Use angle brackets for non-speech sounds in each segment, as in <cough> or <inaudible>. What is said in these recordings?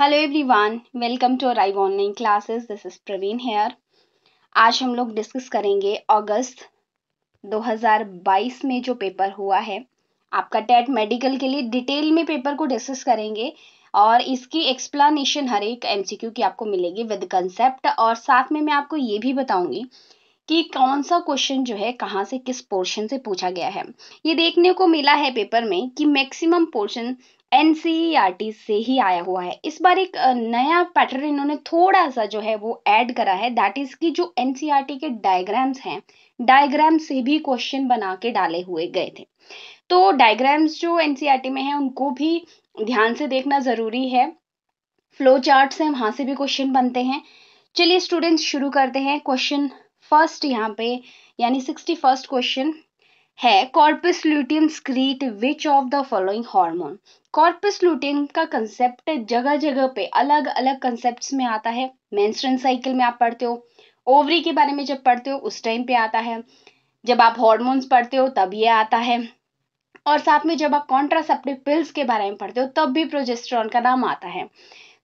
Hello everyone welcome to Arrive online classes this is Praveen here आज हम लोग discuss करेंगे अगस्त 2022 में जो पेपर हुआ है आपका टेट मेडिकल के लिए डिटेल में पेपर को डिस्कस करेंगे और इसकी एक्सप्लेनेशन हर एक एमसीक्यू की आपको मिलेगी विद कंसेप्ट और साथ में मैं आपको ये भी बताऊंगी कि कौन सा क्वेश्चन जो है कहाँ से किस पोर्शन से पूछा गया है ये देखने को मिला है पेपर में कि मैक्सिमम पोर्शन एन e से ही आया हुआ है इस बार एक नया पैटर्न इन्होंने थोड़ा सा जो है वो ऐड करा है दैट इज़ की जो एन e के डायग्राम्स हैं डायग्राम से भी क्वेश्चन बना के डाले हुए गए थे तो डायग्राम्स जो एन e में है उनको भी ध्यान से देखना ज़रूरी है फ्लो चार्ट से वहाँ से भी क्वेश्चन बनते हैं चलिए स्टूडेंट्स शुरू करते हैं क्वेश्चन फर्स्ट यहाँ पे यानी सिक्सटी फर्स्ट क्वेश्चन है corpus luteum secrete which of the following hormone corpus luteum का कंसेप्ट जगह जगह पे अलग अलग कंसेप्ट में आता है मेंस्ट्रुअल साइकिल में आप पढ़ते हो ओवरी के बारे में जब पढ़ते हो उस टाइम पे आता है जब आप हॉर्मोन्स पढ़ते हो तब ये आता है और साथ में जब आप कॉन्ट्रासेप्टिव पिल्स के बारे में पढ़ते हो तब भी प्रोजेस्ट्रॉन का नाम आता है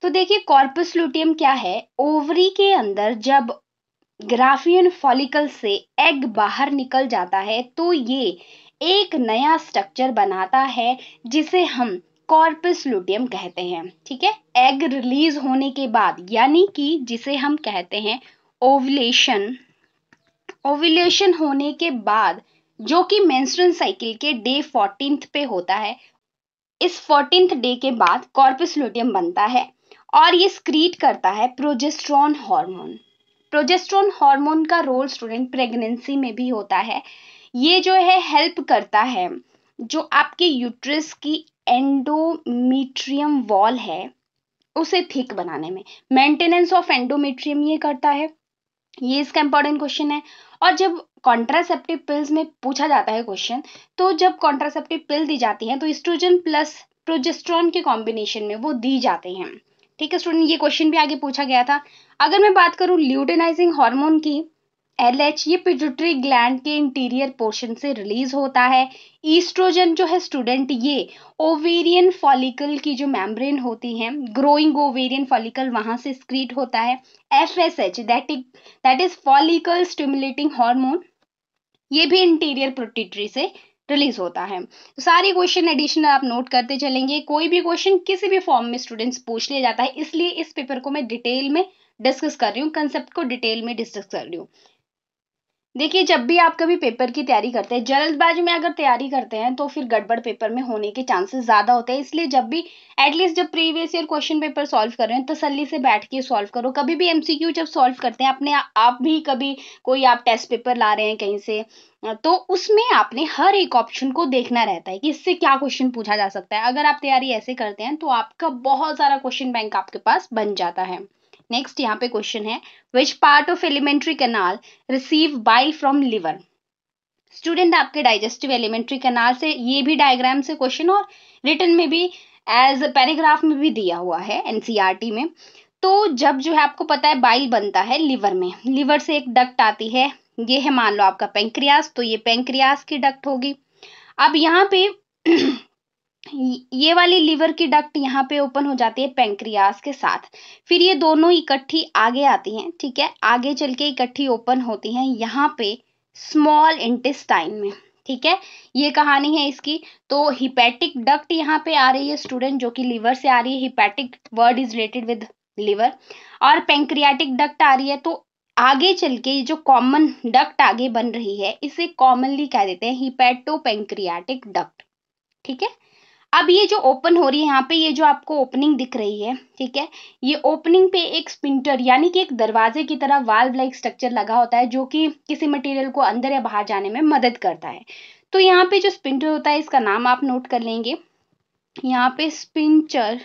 तो देखिए कॉर्पस ल्यूटियम क्या है ओवरी के अंदर जब ग्राफियन फॉलिकल से एग बाहर निकल जाता है तो ये एक नया स्ट्रक्चर बनाता है जिसे हम कॉर्पस लुटियम कहते हैं ठीक है एग रिलीज होने के बाद यानी कि जिसे हम कहते हैं ओवलेशन ओविलेशन होने के बाद जो कि मेंस्ट्रुअल साइकिल के डे फोर्टीन पे होता है इस फोर्टीन डे के बाद कॉर्पस लुटियम बनता है और ये स्क्रीट करता है प्रोजेस्ट्रॉन हार्मोन प्रोजेस्ट्रोन हार्मोन का रोल स्टूडेंट प्रेगनेंसी में भी होता है ये जो है हेल्प करता है जो आपके यूट्रस की एंडोमीट्रियम वॉल है उसे थिक बनाने में मेंटेनेंस ऑफ एंडोमीट्रियम ये करता है ये इसका इंपॉर्टेंट क्वेश्चन है और जब कॉन्ट्रासेप्टिव पिल्स में पूछा जाता है क्वेश्चन तो जब कॉन्ट्रासेप्टिव पिल दी जाती है तो स्ट्रोजन प्लस प्रोजेस्ट्रॉन के कॉम्बिनेशन में वो दी जाते हैं ठीक है स्टूडेंट ये क्वेश्चन भी आगे पूछा गया था अगर मैं बात करूं ल्यूटेनाइजिंग हार्मोन की एल एच ये पिजुटरी ग्लैंड के इंटीरियर पोर्शन से रिलीज होता है ईस्ट्रोजन जो है स्टूडेंट ये ओवेरियन फॉलिकल की जो मेम्ब्रेन होती है ग्रोइंग ओवेरियन फॉलिकल वहां से स्क्रीट होता है F S H that is that is follicle stimulating hormone ये भी इंटीरियर प्रोटिट्री से रिलीज होता है तो सारे क्वेश्चन एडिशनल आप नोट करते चलेंगे कोई भी क्वेश्चन किसी भी फॉर्म में स्टूडेंट्स पूछ लिया जाता है इसलिए इस पेपर को मैं डिटेल में डिस्कस कर रही हूँ कंसेप्ट को डिटेल में डिस्कस कर रही हूँ देखिए जब भी आप कभी पेपर की तैयारी करते हैं जल्दबाजी में अगर तैयारी करते हैं तो फिर गड़बड़ पेपर में होने के चांसेस ज़्यादा होते हैं इसलिए जब भी एटलीस्ट जब previous year question paper solve कर रहे हैं तसल्ली से बैठ के सॉल्व करो कभी भी एमसीक्यू जब सॉल्व करते हैं अपने आप भी कभी कोई आप टेस्ट पेपर ला रहे हैं कहीं से तो उसमें आपने हर एक ऑप्शन को देखना रहता है कि इससे क्या क्वेश्चन पूछा जा सकता है अगर आप तैयारी ऐसे करते हैं तो आपका बहुत सारा क्वेश्चन बैंक आपके पास बन जाता है नेक्स्ट यहाँ पे क्वेश्चन है which part of alimentary canal receive bile from liver student आपके डाइजेस्टिव एलिमेंट्री कैनाल से ये भी डायग्राम से क्वेश्चन और रिटर्न में भी एज पैराग्राफ में भी दिया हुआ है एनसीईआरटी e में तो जब जो है आपको पता है बाइल बनता है लिवर में लिवर से एक डक्ट आती है ये है मान लो आपका पेंक्रियास तो ये पेंक्रियास की डक्ट होगी अब यहाँ पे <clears throat> ये वाली लीवर की डक्ट यहाँ पे ओपन हो जाती है पेंक्रियास के साथ फिर ये दोनों इकट्ठी आगे आती हैं ठीक है आगे चल के इकट्ठी ओपन होती हैं यहाँ पे स्मॉल इंटेस्टाइन में ठीक है ये कहानी है इसकी तो हिपैटिक डक्ट यहाँ पे आ रही है स्टूडेंट जो कि लीवर से आ रही है hepatic word is related with liver और पेंक्रियाटिक डक्ट आ रही है तो आगे चल के ये जो कॉमन डक्ट आगे बन रही है इसे कॉमनली कह देते हैं हिपैटो पेंक्रियाटिक डक्ट ठीक है अब ये जो ओपन हो रही है यहाँ पे ये जो आपको ओपनिंग दिख रही है ठीक है ये ओपनिंग पे एक स्पिंटर यानी कि एक दरवाजे की तरह वाल्व लाइक स्ट्रक्चर लगा होता है जो कि किसी मटेरियल को अंदर या बाहर जाने में मदद करता है तो यहाँ पे जो स्पिंटर होता है इसका नाम आप नोट कर लेंगे यहाँ पे sphincter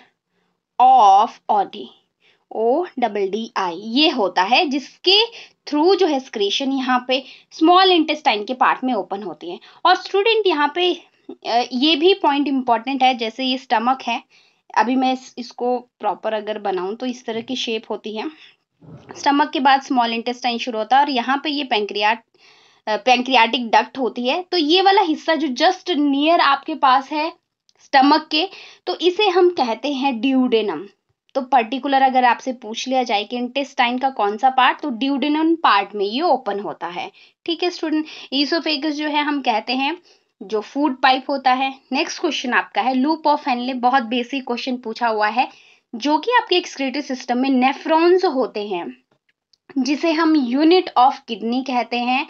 of Oddi O double D I ये होता है जिसके थ्रू जो है स्क्रेशन यहाँ पे स्मॉल इंटेस्टाइन के पार्ट में ओपन होती है और स्टूडेंट यहाँ पे ये भी पॉइंट इम्पॉर्टेंट है जैसे ये स्टमक है अभी मैं इसको प्रॉपर अगर बनाऊँ तो इस तरह की शेप होती है स्टमक के बाद स्मॉल इंटेस्टाइन शुरू होता है और यहाँ पे ये पेंक्रियाट पेंक्रियाटिक डक्ट होती है तो ये वाला हिस्सा जो जस्ट नियर आपके पास है स्टमक के तो इसे हम कहते हैं ड्यूडेनम तो पर्टिकुलर अगर आपसे पूछ लिया जाए कि इंटेस्टाइन का कौन सा पार्ट तो ड्यूडेनम पार्ट में ये ओपन होता है ठीक है स्टूडेंट ईसोफेगस जो है हम कहते हैं जो फूड पाइप होता है नेक्स्ट क्वेश्चन आपका है लूप ऑफ हेनले बहुत बेसिक क्वेश्चन पूछा हुआ है जो कि आपके एक्सक्रेटिव सिस्टम में नेफ्रॉन्स होते हैं जिसे हम यूनिट ऑफ किडनी कहते हैं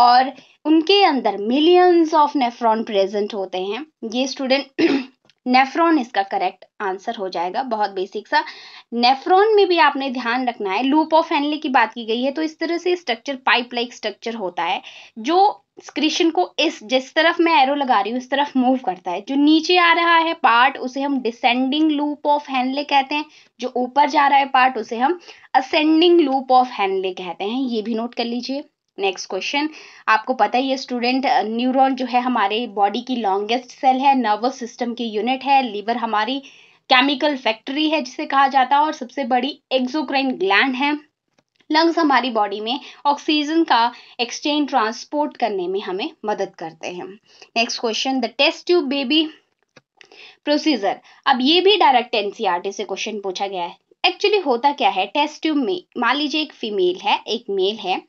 और उनके अंदर मिलियंस ऑफ नेफ्रॉन प्रेजेंट होते हैं ये स्टूडेंट नेफ्रॉन इसका करेक्ट आंसर हो जाएगा बहुत बेसिक सा नेफ्रॉन में भी आपने ध्यान रखना है लूप ऑफ एनले की बात की गई है तो इस तरह से स्ट्रक्चर पाइप लाइक स्ट्रक्चर होता है जो स्क्रिशन को इस जिस तरफ मैं एरो लगा रही हूँ उस तरफ मूव करता है जो नीचे आ रहा है पार्ट उसे हम डिसेंडिंग लूप ऑफ हैंडले कहते हैं जो ऊपर जा रहा है पार्ट उसे हम असेंडिंग लूप ऑफ हैनले कहते हैं ये भी नोट कर लीजिए नेक्स्ट क्वेश्चन आपको पता ही है स्टूडेंट न्यूरॉन uh, जो है हमारे बॉडी की लॉन्गेस्ट सेल है नर्वस सिस्टम की यूनिट है लीवर हमारी केमिकल फैक्ट्री है जिसे कहा जाता है और सबसे बड़ी एक्सोक्राइन ग्लैंड है लंग्स हमारी बॉडी में ऑक्सीजन का एक्सचेंज ट्रांसपोर्ट करने में हमें मदद करते हैं next question the test tube baby procedure अब ये भी डायरेक्ट एनसीईआरटी e से क्वेश्चन पूछा गया है एक्चुअली होता क्या है टेस्ट ट्यूब में मान लीजिए एक फीमेल है एक मेल है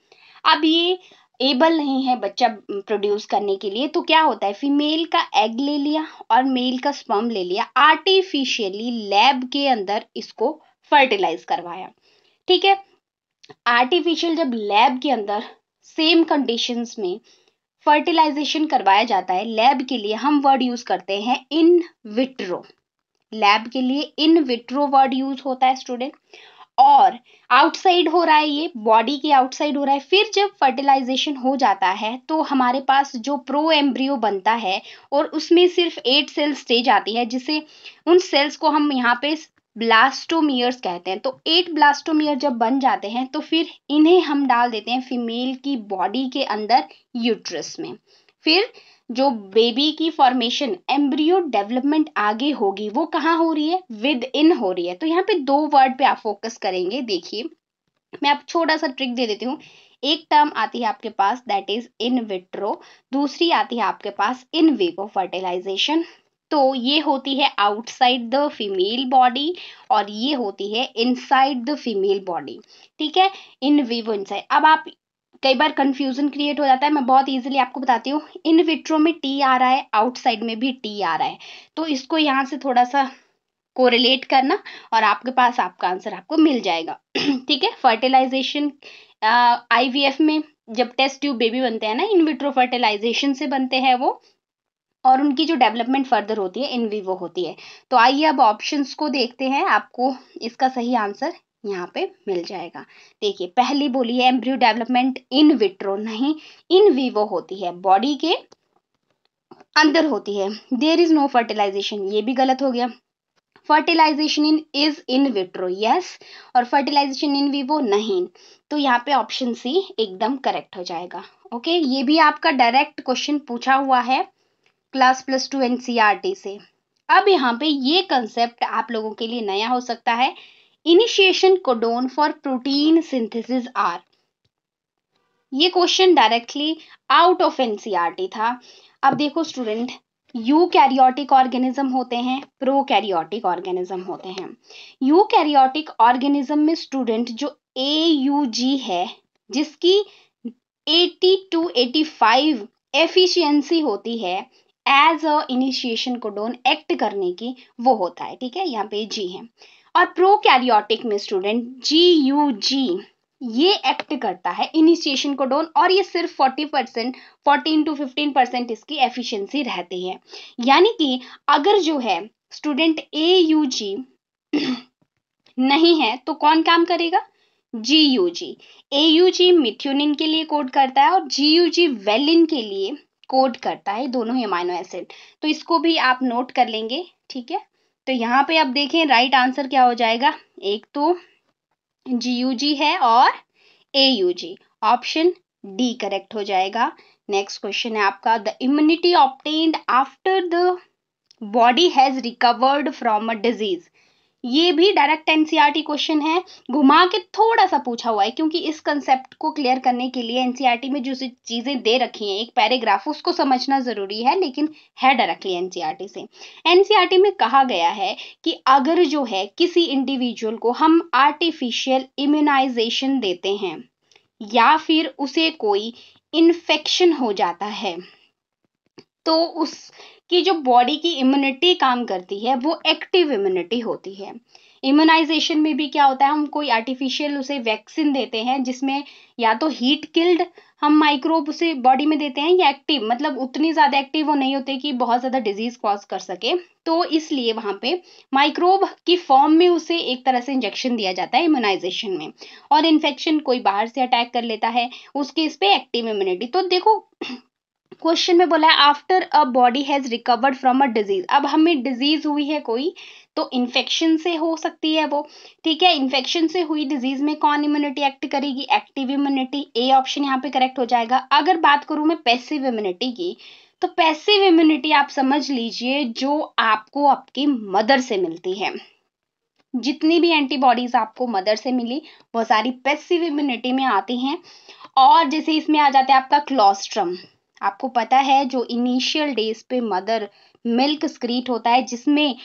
अब ये एबल नहीं है बच्चा प्रोड्यूस करने के लिए तो क्या होता है फीमेल का एग ले लिया और मेल का स्पर्म ले लिया आर्टिफिशियली लैब के अंदर इसको फर्टिलाइज करवाया ठीक है आर्टिफिशियल जब लैब के अंदर सेम कंडीशंस में फर्टिलाइजेशन करवाया जाता है लैब के लिए हम वर्ड यूज करते हैं इन विट्रो लैब के लिए इन विट्रो वर्ड यूज होता है स्टूडेंट और आउटसाइड हो रहा है ये बॉडी के आउटसाइड हो रहा है फिर जब फर्टिलाइजेशन हो जाता है तो हमारे पास जो प्रो एम्ब्रियो बनता है और उसमें सिर्फ एट सेल्स स्टेज आती है जिसे उन सेल्स को हम यहाँ पे ब्लास्टोमियर्स कहते हैं तो एट ब्लास्टोमियर जब बन जाते हैं तो फिर इन्हें हम डाल देते हैं फीमेल की बॉडी के अंदर यूट्रस में फिर जो बेबी की फॉर्मेशन एम्ब्रियो डेवलपमेंट आगे होगी वो कहाँ हो रही है विद इन हो रही है तो यहाँ पे दो वर्ड पे आप फोकस करेंगे देखिए मैं आप छोटा सा ट्रिक दे देती हूँ एक टर्म आती है आपके पास दैट इज इन विट्रो दूसरी आती है आपके पास इन वीवो फर्टिलाइजेशन तो ये होती है आउटसाइड द फीमेल बॉडी और ये होती है इनसाइड द फीमेल बॉडी ठीक है इन वीवो इनसाइड अब आप कई बार कंफ्यूजन क्रिएट हो जाता है मैं बहुत ईजिली आपको बताती हूँ इन विट्रो में टी आ रहा है आउटसाइड में भी टी आ रहा है तो इसको यहाँ से थोड़ा सा कोरिलेट करना और आपके पास आपका आंसर आपको मिल जाएगा <clears throat> ठीक है फर्टिलाइजेशन आईवीएफ में जब टेस्ट ट्यूब बेबी बनते हैं ना इन विट्रो फर्टिलाइजेशन से बनते हैं वो और उनकी जो डेवलपमेंट फर्दर होती है इन वो होती है तो आइए अब ऑप्शंस को देखते हैं आपको इसका सही आंसर यहाँ पे मिल जाएगा देखिए पहली बोली है एम्ब्रियो डेवलपमेंट इन विट्रो नहीं इन विवो होती है बॉडी के अंदर होती है देर इज नो फर्टिलाइजेशन ये भी गलत हो गया fertilisation in is in vitro yes और फर्टिलाइजेशन इन विवो नहीं तो यहाँ पे ऑप्शन सी एकदम करेक्ट हो जाएगा ओके okay? ये भी आपका डायरेक्ट क्वेश्चन पूछा हुआ है क्लास प्लस टू एनसीईआरटी से अब यहाँ पे ये कंसेप्ट आप लोगों के लिए नया हो सकता है initiation codon for protein synthesis are ये क्वेश्चन डायरेक्टली आउट ऑफ एनसीईआरटी था अब देखो स्टूडेंट यू कैरियोटिक ऑर्गेनिज्म होते हैं प्रो कैरियोटिक ऑर्गेनिज्म होते हैं यू कैरियोटिक ऑर्गेनिज्म में स्टूडेंट जो ए यू जी है जिसकी eighty two eighty five efficiency होती है as a initiation codon act करने की वो होता है ठीक है यहाँ पे जी है और प्रोकैरियोटिक में स्टूडेंट जी यू जी ये एक्ट करता है इनिशिएशन को डोन और ये सिर्फ 40 परसेंट फोर्टीन टू 15 परसेंट इसकी एफिशिएंसी रहती है यानी कि अगर जो है स्टूडेंट ए यू जी नहीं है तो कौन काम करेगा G U G A U G methionine के लिए कोड करता है और जी यू जी वेलिन के लिए कोड करता है दोनों ही अमाइनो एसिड तो इसको भी आप नोट कर लेंगे ठीक है तो यहाँ पे आप देखें राइट आंसर क्या हो जाएगा एक तो जी यू जी है और A U G option D correct हो जाएगा नेक्स्ट क्वेश्चन है आपका the immunity obtained after the body has recovered from a disease ये भी डायरेक्ट एनसीईआरटी क्वेश्चन है घुमा के थोड़ा सा पूछा हुआ है क्योंकि इस कंसेप्ट को क्लियर करने के लिए एनसीईआरटी e में जो चीज़ें दे रखी हैं एक पैराग्राफ उसको समझना ज़रूरी है लेकिन है डायरेक्टली एनसीईआरटी e से एनसीईआरटी e में कहा गया है कि अगर जो है किसी इंडिविजुअल को हम आर्टिफिशियल इम्यूनाइजेशन देते हैं या फिर उसे कोई इन्फेक्शन हो जाता है तो उसकी जो बॉडी की इम्यूनिटी काम करती है वो एक्टिव इम्यूनिटी होती है इम्यूनाइजेशन में भी क्या होता है हम कोई आर्टिफिशियल उसे वैक्सीन देते हैं जिसमें या तो हीट किल्ड हम माइक्रोब उसे बॉडी में देते हैं या एक्टिव मतलब उतनी ज़्यादा एक्टिव वो नहीं होते कि बहुत ज़्यादा डिजीज़ कॉज कर सके तो इसलिए वहाँ पे माइक्रोब की फॉर्म में उसे एक तरह से इंजेक्शन दिया जाता है इम्यूनाइजेशन में और इन्फेक्शन कोई बाहर से अटैक कर लेता है उसके इस पर एक्टिव इम्यूनिटी तो देखो क्वेश्चन में बोला है after a body has recovered from a disease अब हमें डिजीज हुई है कोई तो इन्फेक्शन से हो सकती है वो ठीक है इन्फेक्शन से हुई डिजीज में कौन इम्यूनिटी एक्ट करेगी एक्टिव इम्यूनिटी ए ऑप्शन यहाँ पे करेक्ट हो जाएगा अगर बात करूँ मैं पैसिव इम्यूनिटी की तो पैसिव इम्यूनिटी आप समझ लीजिए जो आपको आपकी मदर से मिलती है जितनी भी एंटीबॉडीज आपको मदर से मिली वो सारी पैसिव इम्यूनिटी में आती हैं और जैसे इसमें आ जाते हैं आपका क्लॉस्ट्रम आपको पता है जो इनिशियल डेज पे मदर मिल्क स्क्रीट होता है जिसमें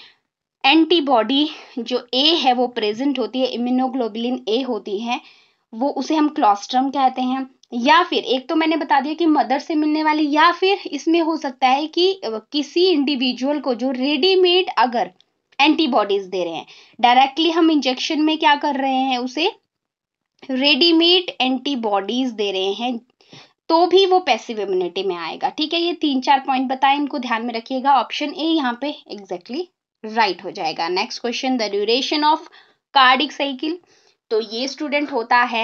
एंटीबॉडी जो ए है वो प्रेजेंट होती है इम्यूनोग्लोबुलिन ए होती है वो उसे हम क्लॉस्ट्रम कहते हैं या फिर एक तो मैंने बता दिया कि मदर से मिलने वाली या फिर इसमें हो सकता है कि किसी इंडिविजुअल को जो रेडीमेड अगर एंटीबॉडीज दे रहे हैं डायरेक्टली हम इंजेक्शन में क्या कर रहे हैं उसे रेडीमेड एंटीबॉडीज दे रहे हैं तो भी वो पैसिव इम्यूनिटी में आएगा ठीक है ये तीन चार पॉइंट बताए इनको ध्यान में रखिएगा ऑप्शन ए यहाँ पे एग्जैक्टली exactly राइट हो जाएगा next question the duration of cardiac cycle तो ये स्टूडेंट होता है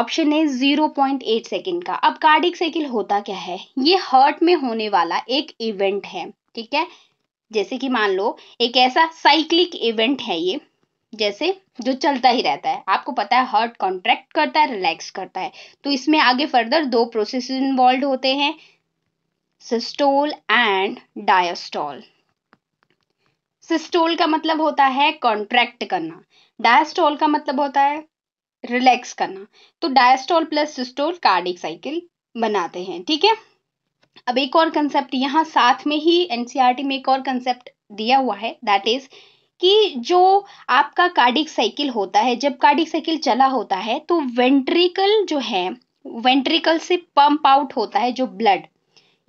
ऑप्शन ए 0.8 सेकंड का अब कार्डिक साइकिल होता क्या है ये हर्ट में होने वाला एक इवेंट है ठीक है जैसे कि मान लो एक ऐसा साइक्लिक इवेंट है ये जैसे जो चलता ही रहता है आपको पता है हार्ट कॉन्ट्रैक्ट करता है रिलैक्स करता है तो इसमें आगे फर्दर दो प्रोसेस इन्वॉल्व होते हैं सिस्टोल एंड डायस्टोल सिस्टोल का मतलब होता है कॉन्ट्रैक्ट करना डायस्टोल का मतलब होता है रिलैक्स करना तो diastole plus systole cardiac cycle बनाते हैं ठीक है अब एक और कंसेप्ट यहाँ साथ में ही एनसीआरटी e में एक और कंसेप्ट दिया हुआ है दैट इज कि जो आपका कार्डिक साइकिल होता है जब कार्डिक साइकिल चला होता है तो वेंट्रिकल जो है वेंट्रिकल से पंप आउट होता है जो ब्लड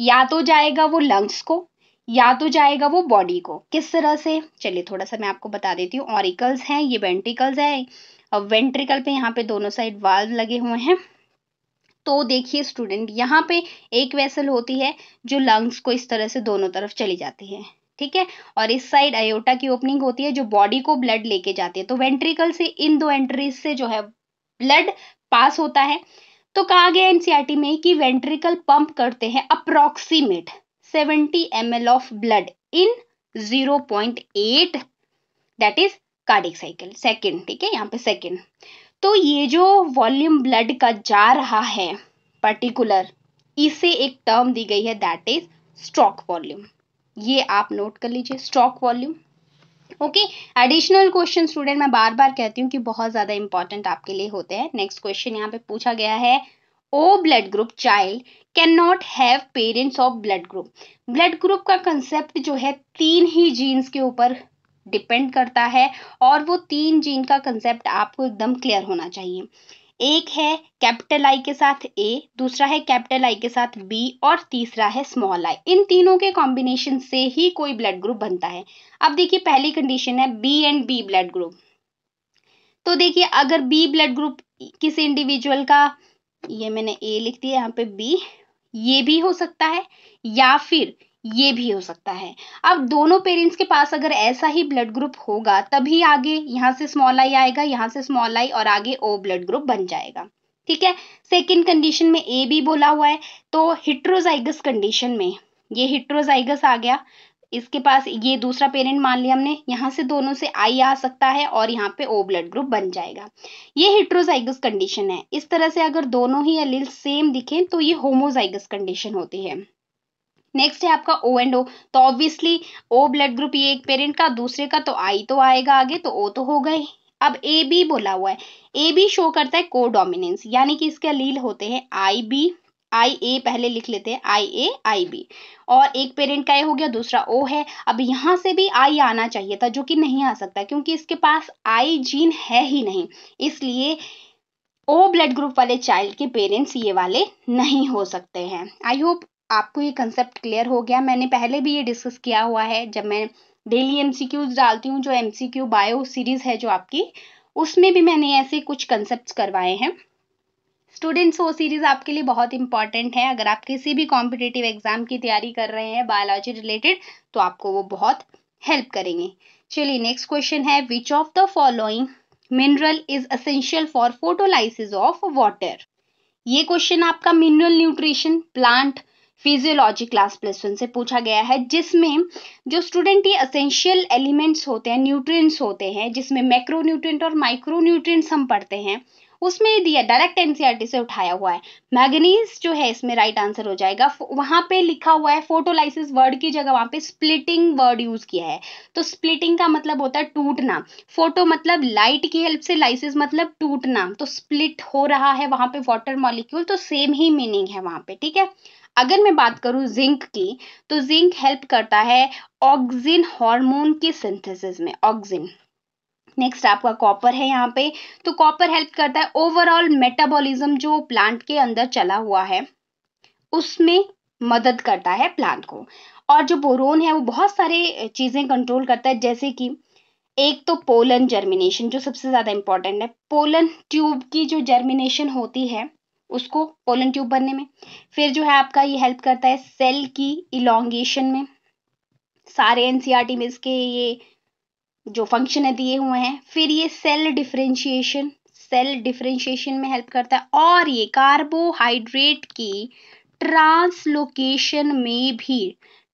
या तो जाएगा वो लंग्स को या तो जाएगा वो बॉडी को किस तरह से चलिए थोड़ा सा मैं आपको बता देती हूँ ऑरिकल्स हैं ये वेंट्रिकल्स है और वेंट्रिकल पे यहाँ पे दोनों साइड वाल्व लगे हुए हैं तो देखिए स्टूडेंट यहाँ पे एक वेसल होती है जो लंग्स को इस तरह से दोनों तरफ चली जाती है ठीक है और इस साइड आयोटा की ओपनिंग होती है जो बॉडी को ब्लड लेके जाती है तो वेंट्रिकल से इन दो एंट्रीज से जो है ब्लड पास होता है तो कहा गया एनसीआरटी में कि वेंट्रिकल पंप करते हैं approximate 70 M of blood in 0.8 that is cardiac cycle second ठीक है यहाँ पे सेकेंड तो ये जो वॉल्यूम ब्लड का जा रहा है पर्टिकुलर इसे एक टर्म दी गई है दैट इज स्ट्रोक वॉल्यूम ये आप नोट कर लीजिए stroke volume okay additional question student मैं बार बार कहती हूँ कि बहुत ज़्यादा इंपॉर्टेंट आपके लिए होते हैं नेक्स्ट क्वेश्चन यहाँ पे पूछा गया है O blood group child can not have parents of blood group blood group का कंसेप्ट जो है तीन ही जीन्स के ऊपर डिपेंड करता है और वो तीन जीन का कंसेप्ट आपको एकदम क्लियर होना चाहिए एक है कैपिटल आई के साथ ए दूसरा है कैपिटल आई के साथ बी और तीसरा है स्मॉल आई इन तीनों के कॉम्बिनेशन से ही कोई ब्लड ग्रुप बनता है अब देखिए पहली कंडीशन है B and B blood group तो देखिए अगर बी ब्लड ग्रुप किसी इंडिविजुअल का ये मैंने ए लिख दिया यहाँ पे बी ये भी हो सकता है या फिर ये भी हो सकता है अब दोनों पेरेंट्स के पास अगर ऐसा ही ब्लड ग्रुप होगा तभी आगे यहाँ से स्मॉल आई आएगा यहाँ से स्मॉल आई और आगे ओ ब्लड ग्रुप बन जाएगा ठीक है सेकेंड कंडीशन में ए भी बोला हुआ है तो हिट्रोजाइगस कंडीशन में ये हिट्रोजाइगस आ गया इसके पास ये दूसरा पेरेंट मान लिया हमने यहाँ से दोनों से आई आ सकता है और यहाँ पे ओ ब्लड ग्रुप बन जाएगा ये हिट्रोजाइगस कंडीशन है इस तरह से अगर दोनों ही अलील सेम दिखें तो ये होमोजाइगस कंडीशन होती है नेक्स्ट है आपका ओ एंड ओ तो ऑब्वियसली ओ ब्लड ग्रुप ये एक पेरेंट का दूसरे का तो आई तो आएगा आगे तो ओ तो हो गए अब ए बी बोला हुआ है ए बी शो करता है को डोमिनेंस यानी कि इसके अलील होते हैं आई बी आई ए पहले लिख लेते हैं आई ए आई बी और एक पेरेंट का ए हो गया दूसरा ओ है अब यहाँ से भी आई आना चाहिए था जो कि नहीं आ सकता क्योंकि इसके पास आई जीन है ही नहीं इसलिए ओ ब्लड ग्रुप वाले चाइल्ड के पेरेंट्स ये वाले नहीं हो सकते हैं आई होप आपको ये कंसेप्ट क्लियर हो गया मैंने पहले भी ये डिस्कस किया हुआ है जब मैं डेली एमसीक्यूज डालती हूँ जो एमसीक्यू बायो सीरीज है जो आपकी उसमें भी मैंने ऐसे कुछ कंसेप्ट करवाए हैं स्टूडेंट्स वो सीरीज़ आपके लिए बहुत इंपॉर्टेंट है अगर आप किसी भी कॉम्पिटेटिव एग्जाम की तैयारी कर रहे हैं बायोलॉजी रिलेटेड तो आपको वो बहुत हेल्प करेंगे चलिए नेक्स्ट क्वेश्चन है which of the following mineral is essential for photolysis of water ये क्वेश्चन आपका mineral nutrition plant physiology class plus one से पूछा गया है जिसमें जो स्टूडेंट ये असेंशियल एलिमेंट्स होते हैं न्यूट्रिएंट्स होते हैं जिसमें मैक्रो न्यूट्रिएंट और माइक्रो न्यूट्रिएंट्स हम पढ़ते हैं उसमें दिया डायरेक्ट एनसीईआरटी e से उठाया हुआ है मैगनीज जो है इसमें राइट आंसर हो जाएगा वहां पे लिखा हुआ है फोटोलाइसिस वर्ड की जगह वहां पे स्प्लिटिंग वर्ड यूज किया है तो स्प्लिटिंग का मतलब होता है टूटना फोटो मतलब लाइट की हेल्प से लाइसिस मतलब टूटना तो स्प्लिट हो रहा है वहां पे वॉटर मॉलिक्यूल तो सेम ही मीनिंग है वहां पे ठीक है अगर मैं बात करूँ जिंक की तो जिंक हेल्प करता है ऑक्सिन हार्मोन के सिंथेसिस में ऑक्सिन नेक्स्ट आपका कॉपर है यहाँ पे तो कॉपर हेल्प करता है ओवरऑल मेटाबॉलिज्म जो प्लांट के अंदर चला हुआ है उसमें मदद करता है प्लांट को और जो बोरोन है वो बहुत सारे चीज़ें कंट्रोल करता है जैसे कि एक तो पोलन जर्मिनेशन जो सबसे ज़्यादा इम्पॉर्टेंट है पोलन ट्यूब की जो जर्मिनेशन होती है उसको पोलन ट्यूब बनने में फिर जो है आपका ये हेल्प करता है सेल की इलांगेशन में सारे एनसीआरटी e में इसके ये जो फंक्शन है दिए हुए हैं फिर ये सेल डिफ्रेंशिएशन सेल डिफ्रेंशिएशन में हेल्प करता है और ये कार्बोहाइड्रेट की ट्रांसलोकेशन में भी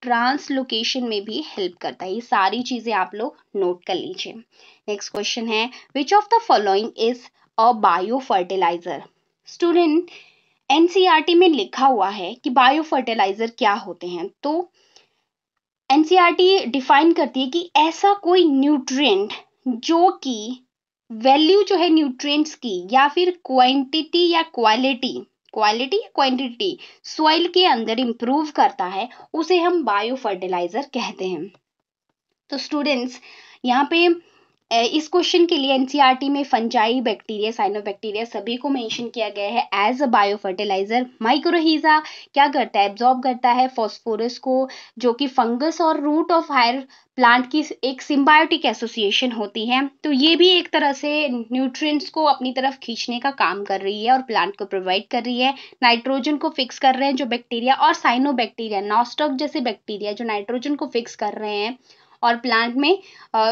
ट्रांसलोकेशन में भी हेल्प करता है ये सारी चीज़ें आप लोग नोट कर लीजिए नेक्स्ट क्वेश्चन है which of the following is a biofertiliser student NCERT e में लिखा हुआ है कि बायो फर्टिलाइजर क्या होते हैं तो एनसीईआरटी डिफाइन e करती है कि ऐसा कोई न्यूट्रिएंट जो कि वैल्यू जो है न्यूट्रिएंट्स की या फिर क्वांटिटी या क्वालिटी क्वालिटी या क्वांटिटी सॉइल के अंदर इम्प्रूव करता है उसे हम बायो फर्टिलाइजर कहते हैं तो स्टूडेंट्स यहाँ पे इस क्वेश्चन के लिए एनसीईआरटी e में फंजाई बैक्टीरिया साइनोबैक्टीरिया सभी को मेंशन किया गया है as a biofertiliser mycorrhiza क्या करता है एब्जॉर्ब करता है फॉस्फोरस को जो कि फंगस और रूट ऑफ हायर प्लांट की एक सिम्बायोटिक एसोसिएशन होती है तो ये भी एक तरह से न्यूट्रिएंट्स को अपनी तरफ खींचने का काम कर रही है और प्लांट को प्रोवाइड कर रही है नाइट्रोजन को फिक्स कर रहे हैं जो बैक्टीरिया और साइनोबैक्टीरिया नॉस्टॉक जैसे बैक्टीरिया जो नाइट्रोजन को फिक्स कर रहे हैं और प्लांट में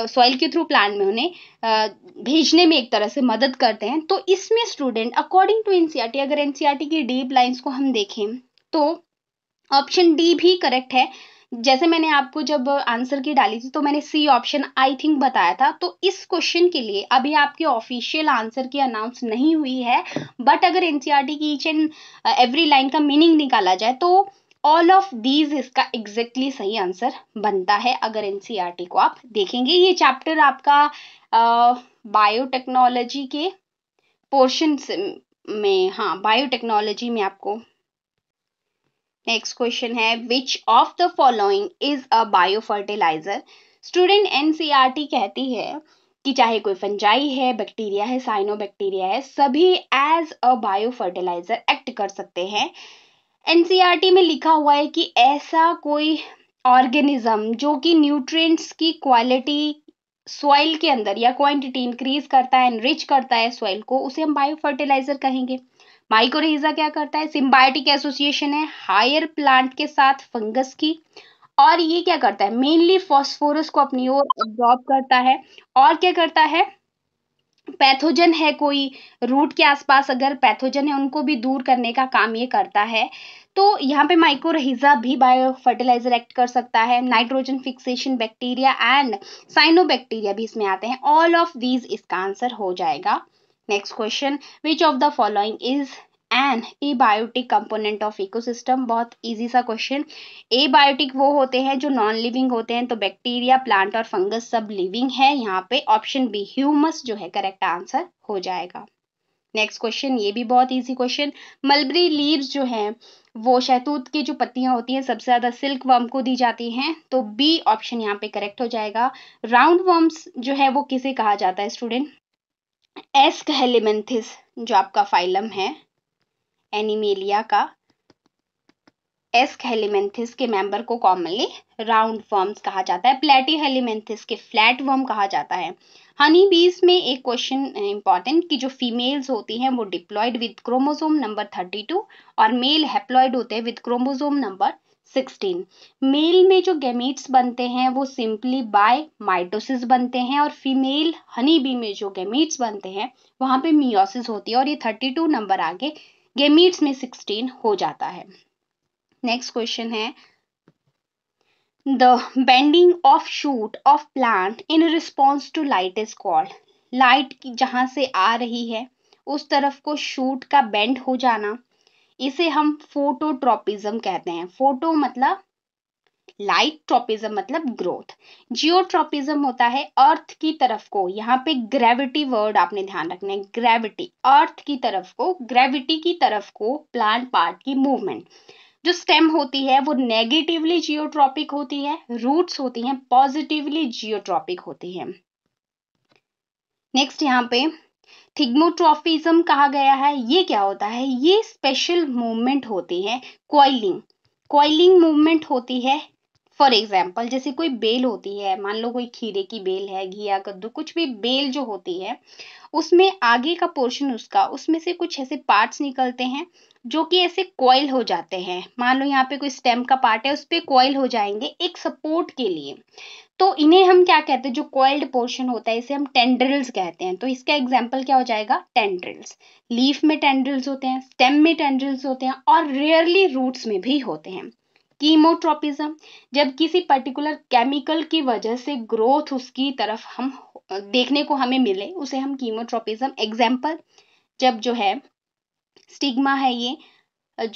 सॉइल के थ्रू प्लांट में उन्हें भेजने में एक तरह से मदद करते हैं तो इसमें स्टूडेंट अकॉर्डिंग टू एनसीईआरटी अगर एनसीईआरटी e की डीप लाइंस को हम देखें तो ऑप्शन डी भी करेक्ट है जैसे मैंने आपको जब आंसर की डाली थी तो मैंने सी ऑप्शन आई थिंक बताया था तो इस क्वेश्चन के लिए अभी आपके ऑफिशियल आंसर की अनाउंस नहीं हुई है बट अगर एनसीईआरटी e की ईच एंड एवरी लाइन का मीनिंग निकाला जाए तो ऑल ऑफ दीज इसका एग्जैक्टली exactly सही आंसर बनता है अगर एन e को आप देखेंगे ये चैप्टर आपका बायोटेक्नोलॉजी के पोर्शन में हाँ बायोटेक्नोलॉजी में आपको नेक्स्ट क्वेश्चन है which of the following is a biofertiliser student एन कहती है कि चाहे कोई फंजाई है बैक्टीरिया है साइनो बैक्टीरिया है सभी as a biofertiliser act कर सकते हैं एनसीईआरटी e में लिखा हुआ है कि ऐसा कोई ऑर्गेनिज्म जो कि न्यूट्रिएंट्स की क्वालिटी सॉइल के अंदर या क्वांटिटी इंक्रीज करता है एनरिच करता है सॉइल को उसे हम बायो फर्टिलाइजर कहेंगे माइकोरेजा क्या करता है सिम्बायोटिक एसोसिएशन है हायर प्लांट के साथ फंगस की और ये क्या करता है मेनली फॉस्फोरस को अपनी ओर एब्जॉर्ब करता है और क्या करता है पैथोजन है कोई रूट के आसपास अगर पैथोजन है उनको भी दूर करने का काम ये करता है तो यहाँ पे माइक्रोरहिजा भी बायो फर्टिलाइजर एक्ट कर सकता है nitrogen fixation bacteria and cyanobacteria भी इसमें आते हैं ऑल ऑफ दीज इसका आंसर हो जाएगा next question which of the following is an abiotic component of ecosystem बहुत ईजी सा क्वेश्चन ए बायोटिक वो होते हैं जो नॉन लिविंग होते हैं तो बैक्टीरिया प्लांट और फंगस सब लिविंग है यहाँ पे ऑप्शन बी ह्यूमस जो है करेक्ट आंसर हो जाएगा नेक्स्ट क्वेश्चन ये भी बहुत ईजी क्वेश्चन मलबरी लीव्स जो है वो शहतूत की जो पत्तियां होती हैं सबसे ज़्यादा सिल्क वर्म को दी जाती हैं तो बी ऑप्शन यहाँ पे करेक्ट हो जाएगा राउंड वर्म्स जो है वो किसे कहा जाता है स्टूडेंट एस कहलेमेंथिस जो आपका फाइलम है एनिमेलिया का एस्क हेलीमेंथिस के मेंबर को कॉमनली राउंड वर्म्स कहा जाता है प्लेटी हेलीमेंथिस के फ्लैट वर्म कहा जाता है हनी बीज में एक क्वेश्चन इंपॉर्टेंट कि जो फीमेल्स होती हैं वो डिप्लॉयड विद क्रोमोसोम नंबर 32 और मेल हेप्लॉयड होते हैं विद क्रोमोसोम नंबर 16 मेल में जो गैमेट्स बनते हैं वो सिंपली बाय माइटोसिस बनते हैं और फीमेल हनी बी में जो गैमेट्स बनते हैं वहाँ पे मियोसिस होती है और ये 32 नंबर आगे गेमीट्स में सिक्सटीन हो जाता है नेक्स्ट क्वेश्चन है the bending of shoot of plant in response to light is called light जहां से आ रही है उस तरफ को शूट का बेंड हो जाना इसे हम फोटोट्रॉपिज्म कहते हैं फोटो मतलब लाइट ट्रॉपिज्म मतलब ग्रोथ जियोट्रॉपिज्म होता है अर्थ की तरफ को यहाँ पे ग्रेविटी वर्ड आपने ध्यान रखना है ग्रेविटी अर्थ की तरफ को ग्रेविटी की तरफ को प्लांट पार्ट की मूवमेंट जो स्टेम होती है वो नेगेटिवली जियोट्रॉपिक होती है रूट्स होती हैं पॉजिटिवली जियोट्रॉपिक होती है नेक्स्ट यहाँ पे थिग्मोट्रॉपिज्म कहा गया है ये क्या होता है ये स्पेशल मूवमेंट होती है क्वाइलिंग क्वाइलिंग मूवमेंट होती है फॉर एग्जाम्पल जैसे कोई बेल होती है मान लो कोई खीरे की बेल है घिया कद्दू कुछ भी बेल जो होती है उसमें आगे का पोर्शन उसका उसमें से कुछ ऐसे पार्ट्स निकलते हैं जो कि ऐसे कॉयल हो जाते हैं मान लो यहाँ पे कोई स्टेम का पार्ट है उस पर कॉयल हो जाएंगे एक सपोर्ट के लिए तो इन्हें हम क्या कहते हैं जो कॉइल्ड पोर्शन होता है इसे हम टेंड्रिल्स कहते हैं तो इसका एग्जाम्पल क्या हो जाएगा टेंड्रिल्स लीफ में टेंड्रिल्स होते हैं स्टेम में टेंड्रिल्स होते हैं और रेयरली रूट्स में भी होते हैं कीमोट्रोपिज्म जब किसी पर्टिकुलर केमिकल की वजह से ग्रोथ उसकी तरफ हम देखने को हमें मिले उसे हम कीमोट्रोपिज्म एग्जाम्पल जब जो है स्टिग्मा है ये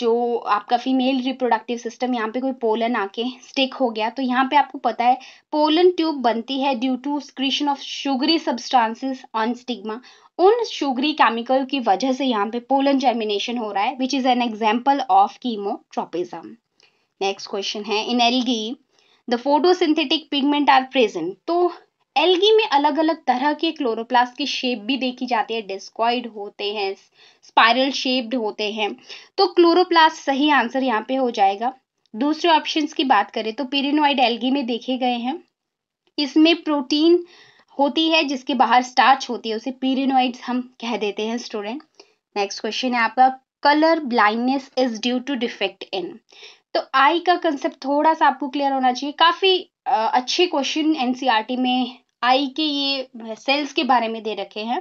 जो आपका फीमेल रिप्रोडक्टिव सिस्टम यहाँ पे कोई पोलन आके स्टिक हो गया तो यहाँ पे आपको पता है पोलन ट्यूब बनती है due to secretion of sugary substances on stigma उन शुगरी केमिकल की वजह से यहाँ पे पोलन जर्मिनेशन हो रहा है which is an example of chemotropism next question है in algae the photosynthetic pigment are present तो एलगी में अलग अलग तरह के क्लोरोप्लास्ट की शेप भी देखी जाती है डिस्कॉइड होते हैं स्पाइरल शेप्ड होते हैं तो क्लोरोप्लास्ट सही आंसर यहाँ पे हो जाएगा दूसरे ऑप्शन की बात करें तो पेरिनोइड एलगी में देखे गए हैं इसमें प्रोटीन होती है जिसके बाहर स्टार्च होती है उसे पीरिनोइड हम कह देते हैं स्टूडेंट नेक्स्ट क्वेश्चन है आपका colour blindness is due to defect in तो आई का कंसेप्ट थोड़ा सा आपको क्लियर होना चाहिए काफ़ी अच्छे क्वेश्चन एनसीईआरटी e में आई के ये सेल्स के बारे में दे रखे हैं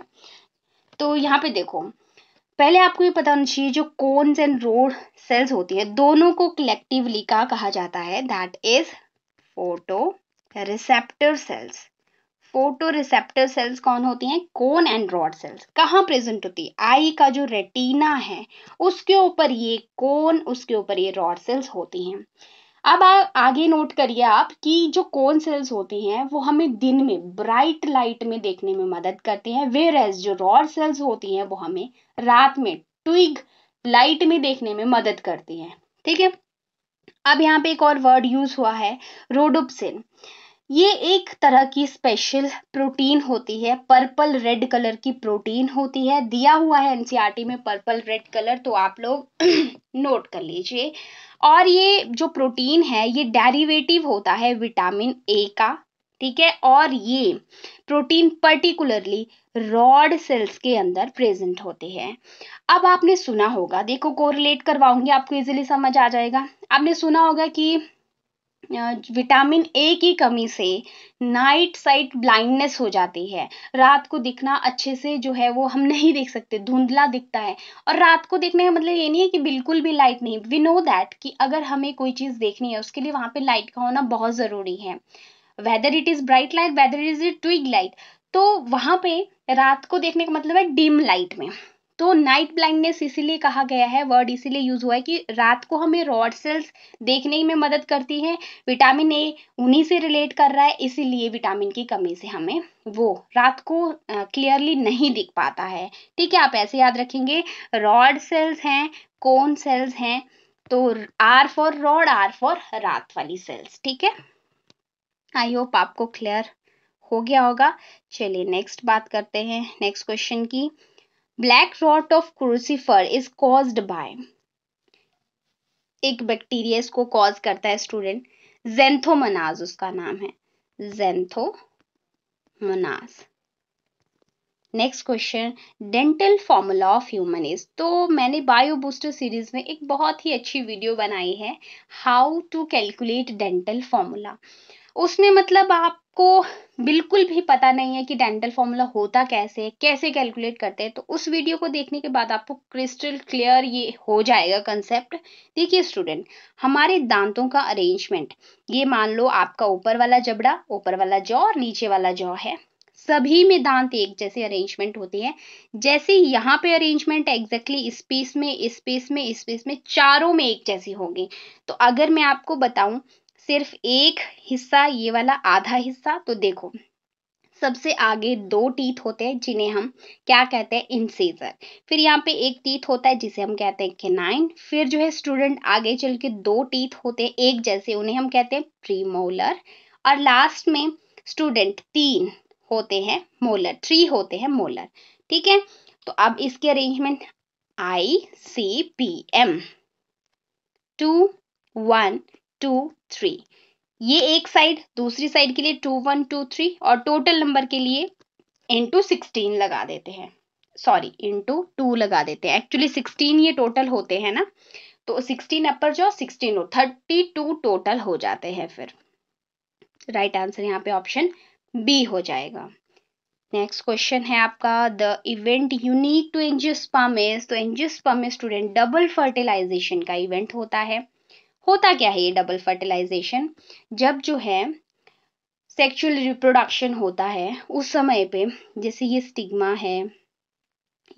तो यहाँ पे देखो पहले आपको ये पता होना चाहिए जो कोन्स एंड रोड सेल्स होती है दोनों को कलेक्टिवली का कहा जाता है that is photo receptor cells photo receptor cells कौन होती हैं कोन एंड रॉड सेल्स कहाँ प्रेजेंट होती है आई का जो रेटिना है उसके ऊपर ये कोन उसके ऊपर ये रॉड सेल्स होती हैं अब आ, आगे नोट करिए आप कि जो कोन सेल्स होती हैं वो हमें दिन में ब्राइट लाइट में देखने में मदद करती हैं वेर एज जो रॉड सेल्स होती हैं वो हमें रात में ट्विग लाइट में देखने में मदद करती हैं ठीक है अब यहाँ पे एक और वर्ड यूज हुआ है रोडोपसिन ये एक तरह की स्पेशल प्रोटीन होती है पर्पल रेड कलर की प्रोटीन होती है दिया हुआ है एनसीईआरटी e में पर्पल रेड कलर तो आप लोग नोट <clears throat> कर लीजिए और ये जो प्रोटीन है ये डेरिवेटिव होता है विटामिन ए का ठीक है और ये प्रोटीन पर्टिकुलरली रॉड सेल्स के अंदर प्रेजेंट होते हैं अब आपने सुना होगा देखो कोरिलेट करवाऊंगी आपको इजीली समझ आ जाएगा आपने सुना होगा कि विटामिन ए की कमी से नाइट साइट ब्लाइंडनेस हो जाती है रात को दिखना अच्छे से जो है वो हम नहीं देख सकते धुंधला दिखता है और रात को देखने का मतलब ये नहीं है कि बिल्कुल भी लाइट नहीं वी नो दैट कि अगर हमें कोई चीज़ देखनी है उसके लिए वहाँ पे लाइट का होना बहुत ज़रूरी है whether it is bright light whether is is twilight तो वहाँ पे रात को देखने का मतलब है डिम लाइट में तो नाइट ब्लाइंडनेस इसीलिए कहा गया है वर्ड इसीलिए यूज हुआ है कि रात को हमें रॉड सेल्स देखने में मदद करती है विटामिन ए उन्हीं से रिलेट कर रहा है इसीलिए विटामिन की कमी से हमें वो रात को क्लियरली नहीं दिख पाता है ठीक है आप ऐसे याद रखेंगे रॉड सेल्स हैं कौन सेल्स हैं तो R for rod R for रात वाली सेल्स ठीक है आई होप आपको क्लियर हो गया होगा चलिए नेक्स्ट बात करते हैं नेक्स्ट क्वेश्चन की black rot of crucifer is caused by एक बैक्टीरिया इसको कॉज करता है स्टूडेंट जेंथोमनाज उसका नाम है Xanthomonas next question dental formula of human is तो मैंने बायो बूस्टर सीरीज में एक बहुत ही अच्छी वीडियो बनाई है how to calculate dental formula उसमें मतलब आप को बिल्कुल भी पता नहीं है कि डेंटल फॉर्मूला होता कैसे है कैसे कैलकुलेट करते हैं तो उस वीडियो को देखने के बाद आपको क्रिस्टल क्लियर ये हो जाएगा कंसेप्ट देखिए स्टूडेंट हमारे दांतों का अरेंजमेंट ये मान लो आपका ऊपर वाला जबड़ा ऊपर वाला जॉ और नीचे वाला जॉ है सभी में दांत एक जैसे अरेंजमेंट होते हैं जैसे यहाँ पे अरेंजमेंट एग्जैक्टली स्पेस में इस में इस में चारों में एक जैसी होगी तो अगर मैं आपको बताऊं सिर्फ एक हिस्सा ये वाला आधा हिस्सा तो देखो सबसे आगे दो टीथ होते हैं जिन्हें हम क्या कहते हैं इंसेजर फिर यहाँ पे एक टीथ होता है जिसे हम कहते हैं केनाइन फिर जो है स्टूडेंट आगे चल के दो टीथ होते हैं एक जैसे उन्हें हम कहते हैं प्रीमोलर और लास्ट में स्टूडेंट तीन होते हैं मोलर थ्री होते हैं मोलर ठीक है तो अब इसके arrangement I C P M two one two three ये एक साइड दूसरी साइड के लिए टू वन टू थ्री और टोटल नंबर के लिए इंटू सिक्सटीन लगा देते हैं सॉरी इंटू टू लगा देते हैं एक्चुअली सिक्सटीन ये टोटल होते हैं ना तो सिक्सटीन अपर जो सिक्सटीन हो थर्टी टू टोटल हो जाते हैं फिर राइट आंसर यहाँ पे ऑप्शन बी हो जाएगा नेक्स्ट क्वेश्चन है आपका the event unique to angiosperm is तो एंजियोस्पर्म में स्टूडेंट डबल फर्टिलाइजेशन का इवेंट होता है होता क्या है ये डबल फर्टिलाइजेशन जब जो है सेक्सुअल रिप्रोडक्शन होता है उस समय पे जैसे ये स्टिग्मा है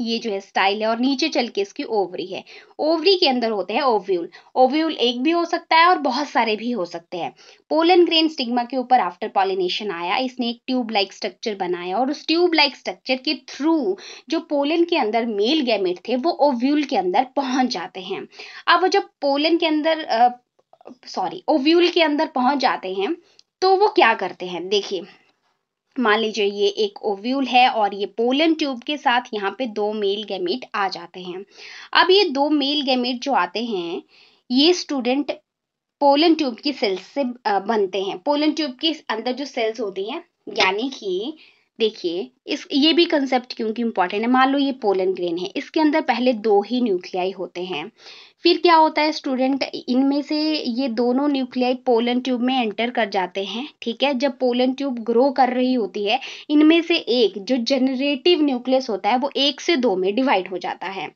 ये जो है स्टाइल है और नीचे चल के इसकी ओवरी है ओवरी के अंदर होते हैं ओव्यूल ओव्यूल एक भी हो सकता है और बहुत सारे भी हो सकते हैं पोलन ग्रेन स्टिग्मा के ऊपर आफ्टर पॉलिनेशन आया इसने एक ट्यूब लाइक स्ट्रक्चर बनाया और उस ट्यूब लाइक स्ट्रक्चर के थ्रू जो पोलन के अंदर मेल गैमेट थे वो ओव्यूल के अंदर पहुंच जाते हैं अब वो जब पोलन के अंदर सॉरी ओव्यूल के अंदर पहुंच जाते हैं तो वो क्या करते हैं देखिए मान लीजिए ये एक ओव्यूल है और ये पोलन ट्यूब के साथ यहाँ पे दो मेल गैमेट आ जाते हैं अब ये दो मेल गैमेट जो आते हैं ये स्टूडेंट पोलन ट्यूब की सेल्स से बनते हैं पोलन ट्यूब के अंदर जो सेल्स होती हैं यानी कि देखिए इस ये भी कंसेप्ट क्योंकि इम्पॉर्टेंट है मान लो ये पोलन ग्रेन है इसके अंदर पहले दो ही न्यूक्लियाई होते हैं फिर क्या होता है स्टूडेंट इनमें से ये दोनों न्यूक्लियाई पोलन ट्यूब में एंटर कर जाते हैं ठीक है जब पोलन ट्यूब ग्रो कर रही होती है इनमें से एक जो जनरेटिव न्यूक्लियस होता है वो एक से दो में डिवाइड हो जाता है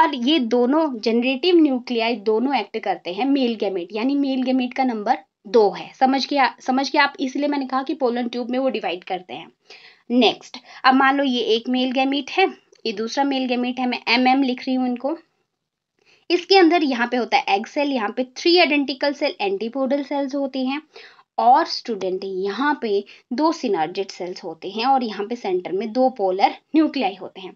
और ये दोनों जनरेटिव न्यूक्लियाई दोनों एक्ट करते हैं मेल गैमेट यानी मेल गैमेट का नंबर दो है समझ के समझ के आप इसलिए मैंने कहा कि पोलन ट्यूब में वो डिवाइड करते हैं नेक्स्ट अब मान लो ये एक मेल गैमिट है ये दूसरा मेल गैमिट है मैं एम एम लिख रही हूँ इनको इसके अंदर यहाँ पे होता है एग सेल यहाँ पे three identical cell antipodal cells होते हैं और स्टूडेंट यहाँ पे दो सिनार्जेट सेल्स होते हैं और यहाँ पे सेंटर में दो पोलर न्यूक्लियाई होते हैं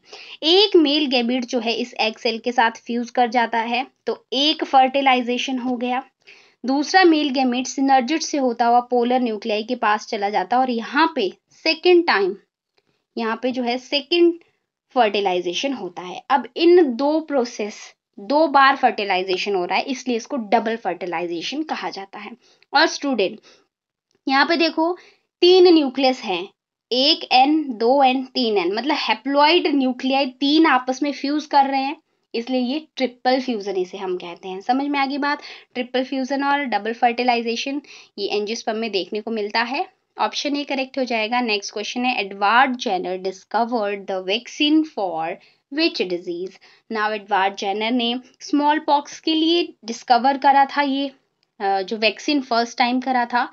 एक मेल गैमिट जो है इस एग सेल के साथ फ्यूज कर जाता है तो एक फर्टिलाइजेशन हो गया दूसरा मेल गैमेट सिनर्जिट से होता हुआ पोलर न्यूक्लियाई के पास चला जाता है और यहाँ पे सेकेंड टाइम यहाँ पे जो है सेकेंड फर्टिलाइजेशन होता है अब इन दो प्रोसेस दो बार फर्टिलाइजेशन हो रहा है इसलिए इसको डबल फर्टिलाइजेशन कहा जाता है और स्टूडेंट यहाँ पे देखो तीन न्यूक्लियस हैं एक एन दो एन तीन एन मतलब हेप्लॉइड न्यूक्लियाई तीन आपस में फ्यूज कर रहे हैं इसलिए ये ट्रिपल फ्यूज़न इसे हम कहते हैं समझ में आ गई बात ट्रिपल फ्यूज़न और डबल फर्टिलाइजेशन ये एनजिस्पर्म में देखने को मिलता है ऑप्शन ए करेक्ट हो जाएगा नेक्स्ट क्वेश्चन है Edward Jenner discovered the vaccine for which disease now Edward Jenner ने स्मॉल पॉक्स के लिए डिस्कवर करा था ये जो वैक्सीन फर्स्ट टाइम करा था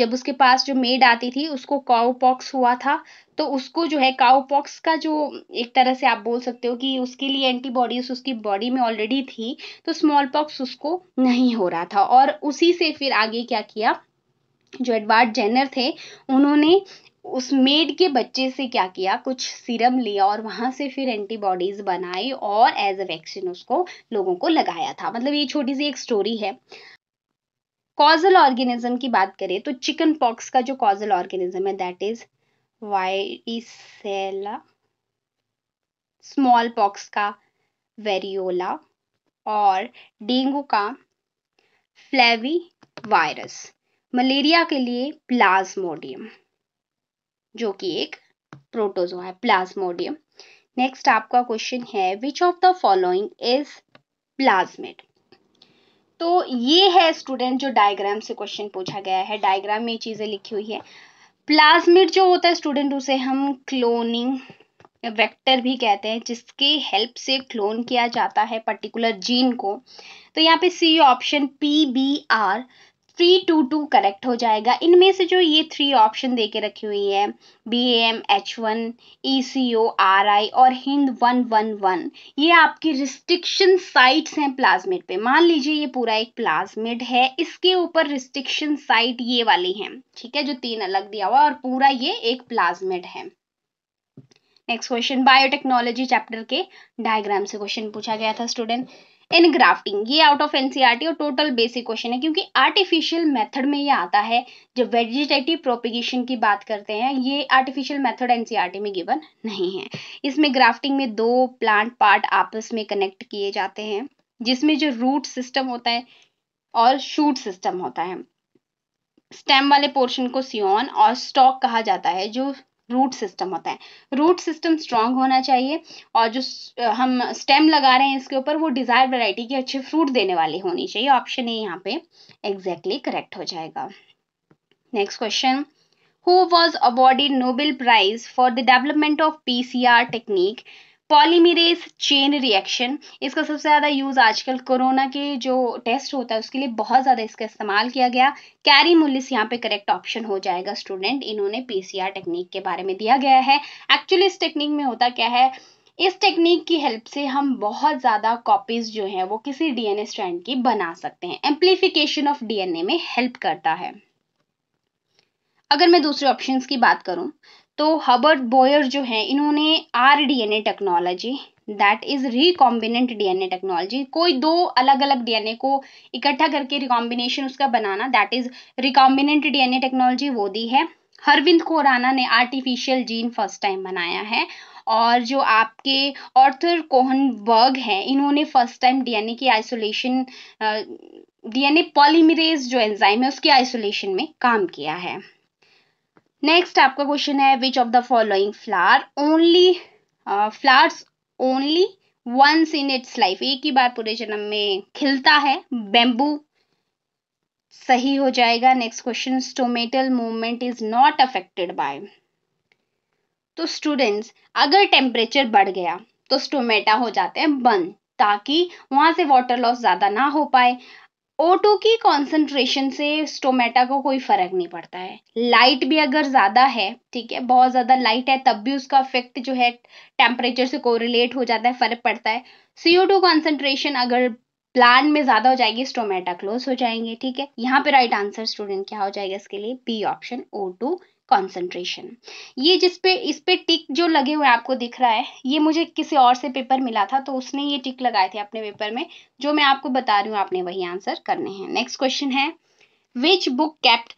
जब उसके पास जो मेड आती थी उसको काउ पॉक्स हुआ था तो उसको जो है काउ पॉक्स का जो एक तरह से आप बोल सकते हो कि उसके लिए एंटीबॉडीज उसकी बॉडी में ऑलरेडी थी तो स्मॉल पॉक्स उसको नहीं हो रहा था और उसी से फिर आगे क्या किया जो एडवार्ड जेनर थे उन्होंने उस मेड के बच्चे से क्या किया कुछ सीरम लिया और वहां से फिर एंटीबॉडीज़ बनाई और एज अ वैक्सीन उसको लोगों को लगाया था मतलब ये छोटी सी एक स्टोरी है कॉजल ऑर्गेनिज्म की बात करें तो चिकन पॉक्स का जो कॉजल ऑर्गेनिज्म है that is varicella smallpox का वेरियोला और डेंगू का फ्लैवी वायरस मलेरिया के लिए प्लाज्मोडियम जो कि एक प्रोटोजो है प्लाज्मोडियम नेक्स्ट आपका क्वेश्चन है which of the following is plasmid तो ये है स्टूडेंट जो डायग्राम से क्वेश्चन पूछा गया है डायग्राम में चीज़ें लिखी हुई है प्लाज्मिड जो होता है स्टूडेंट उसे हम क्लोनिंग वेक्टर भी कहते हैं जिसके हेल्प से क्लोन किया जाता है पर्टिकुलर जीन को तो यहाँ पे C option P B R three two two correct हो जाएगा इनमें से जो ये थ्री ऑप्शन दे के रखी हुई है B M H one E C O R I और हिंद वन वन वन ये आपकी रिस्ट्रिक्शन साइट्स हैं प्लाज्मिड पे मान लीजिए ये पूरा एक प्लाज्मिड है इसके ऊपर रिस्ट्रिक्शन साइट ये वाली है ठीक है जो तीन अलग दिया हुआ और पूरा ये एक प्लाज्मिड है नेक्स्ट क्वेश्चन बायोटेक्नोलॉजी चैप्टर के डायग्राम से क्वेश्चन पूछा गया था स्टूडेंट इन ग्राफ्टिंग ये आउट ऑफ एनसीईआरटी और टोटल बेसिक क्वेश्चन है क्योंकि आर्टिफिशियल मेथड में ये आता है जब वेजिटेटिव प्रोपिगेशन की बात करते हैं ये आर्टिफिशियल मेथड एनसीईआरटी में गिवन नहीं है इसमें ग्राफ्टिंग में दो प्लांट पार्ट आपस में कनेक्ट किए जाते हैं जिसमें जो रूट सिस्टम होता है और शूट सिस्टम होता है स्टेम वाले पोर्शन को सियोन और स्टॉक कहा जाता है जो रूट सिस्टम होता है रूट सिस्टम स्ट्रांग होना चाहिए और जो हम स्टेम लगा रहे हैं इसके ऊपर वो डिजायर वैरायटी के अच्छे फ्रूट देने वाले होनी चाहिए ऑप्शन ए यहाँ पे एग्जैक्टली exactly करेक्ट हो जाएगा next question who was awarded Nobel prize for the development of PCR technique polymerase chain reaction इसका सबसे ज़्यादा यूज़ आजकल कोरोना के जो टेस्ट होता है उसके लिए बहुत ज़्यादा इसका इस्तेमाल किया गया कैरी मुलिस यहाँ पे करेक्ट ऑप्शन हो जाएगा स्टूडेंट इन्होंने पीसीआर टेक्निक के बारे में दिया गया है एक्चुअली इस टेक्निक में होता क्या है इस टेक्निक की हेल्प से हम बहुत ज़्यादा कॉपीज जो हैं वो किसी डीएनए एन की बना सकते हैं एम्प्लीफिकेशन ऑफ डीएनए में हेल्प करता है अगर मैं दूसरे ऑप्शंस की बात करूं तो हबर्ट बोयर जो हैं इन्होंने R A technology that is recombinant DNA technology कोई दो अलग अलग डीएनए को इकट्ठा करके रिकॉम्बिनेशन उसका बनाना that is recombinant DNA technology वो दी है हरविंद खोराना ने आर्टिफिशियल जीन फर्स्ट टाइम बनाया है और जो आपके ऑर्थर कोहन वर्ग हैं इन्होंने फर्स्ट टाइम डीएनए की आइसोलेशन डीएनए पॉलीमरेज जो एंजाइम है उसकी आइसोलेशन में काम किया है नेक्स्ट आपका क्वेश्चन है which of the following flower only flowers only once in its life एक ही बार पूरे जन्म में खिलता है बेम्बू सही हो जाएगा next question stomatal movement is not affected by तो स्टूडेंट्स अगर टेम्परेचर बढ़ गया तो स्टोमेटा हो जाते हैं बंद ताकि वहां से वाटर लॉस ज़्यादा ना हो पाए ओ टू की कॉन्सेंट्रेशन से स्टोमेटा को कोई फर्क नहीं पड़ता है लाइट भी अगर ज़्यादा है ठीक है बहुत ज़्यादा लाइट है तब भी उसका इफेक्ट जो है टेम्परेचर से कोरिलेट हो जाता है फ़र्क पड़ता है सीओ टू कॉन्सेंट्रेशन अगर प्लान में ज़्यादा हो जाएगी स्टोमेटा क्लोज हो जाएंगे ठीक है यहाँ पे राइट आंसर स्टूडेंट क्या हो जाएगा इसके लिए B option O two concentration ये जिस पे इस पे टिक जो लगे हुए आपको दिख रहा है ये मुझे किसी और से पेपर मिला था तो उसने ये टिक लगाए थे अपने पेपर में जो मैं आपको बता रही हूँ आपने वही आंसर करने हैं नेक्स्ट क्वेश्चन है which book kept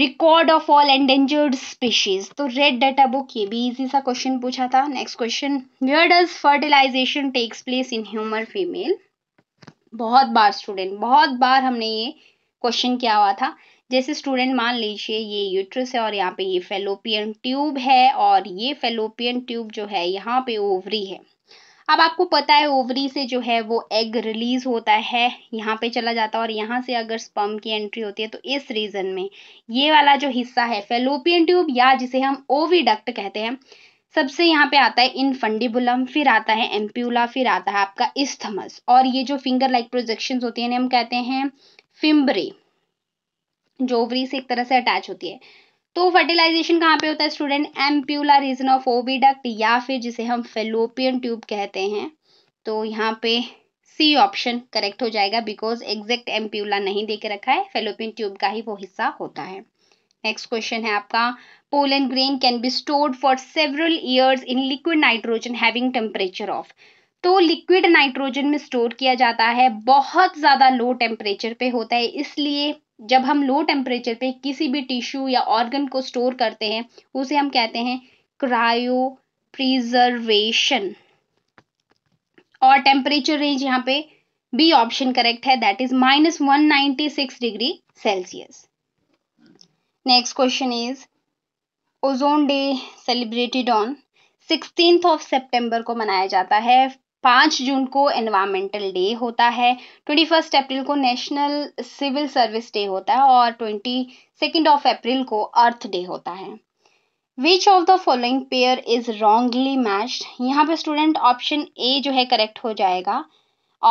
record of all endangered species तो रेड डाटा बुक ये भी इजी सा क्वेश्चन पूछा था next question where does fertilisation takes place in human female बहुत बार स्टूडेंट बहुत बार हमने ये क्वेश्चन किया हुआ था जैसे स्टूडेंट मान लीजिए ये यूट्रस है और यहाँ पे ये फेलोपियन ट्यूब है और ये फेलोपियन ट्यूब जो है यहाँ पे ओवरी है अब आपको पता है ओवरी से जो है वो एग रिलीज होता है यहाँ पे चला जाता है और यहाँ से अगर स्पम की एंट्री होती है तो इस रीजन में ये वाला जो हिस्सा है फेलोपियन ट्यूब या जिसे हम ओवीडक्ट कहते हैं सबसे यहाँ पे आता है इनफंडिबुलम फिर आता है एम्प्यूला फिर आता है आपका इस्थमस और ये जो फिंगर लाइक प्रोजेक्शन होती है हम कहते हैं फिम्बरी जो ओवरी से एक तरह से अटैच होती है तो फर्टिलाइजेशन कहाँ पे होता है student ampulla region of oviduct या फिर जिसे हम फेलोपियन ट्यूब कहते हैं तो यहाँ पे सी ऑप्शन करेक्ट हो जाएगा बिकॉज एग्जैक्ट एम्प्यूला नहीं दे के रखा है फेलोपियन ट्यूब का ही वो हिस्सा होता है नेक्स्ट क्वेश्चन है आपका pollen grain can be stored for several years in liquid nitrogen having temperature of तो लिक्विड नाइट्रोजन में स्टोर किया जाता है बहुत ज़्यादा लो टेम्परेचर पे होता है इसलिए जब हम लो टेम्परेचर पे किसी भी टिश्यू या ऑर्गन को स्टोर करते हैं उसे हम कहते हैं क्रायो प्रिजर्वेशन और टेम्परेचर रेंज यहाँ पे बी ऑप्शन करेक्ट है that is minus one ninety six degree Celsius next question is ozone day celebrated on sixteen of सितंबर को मनाया जाता है पाँच जून को एनवायरमेंटल डे होता है ट्वेंटी फर्स्ट अप्रैल को नेशनल सिविल सर्विस डे होता है और ट्वेंटी सेकेंड ऑफ अप्रैल को अर्थ डे होता है which of the following pair is wrongly matched यहाँ पे स्टूडेंट ऑप्शन ए जो है करेक्ट हो जाएगा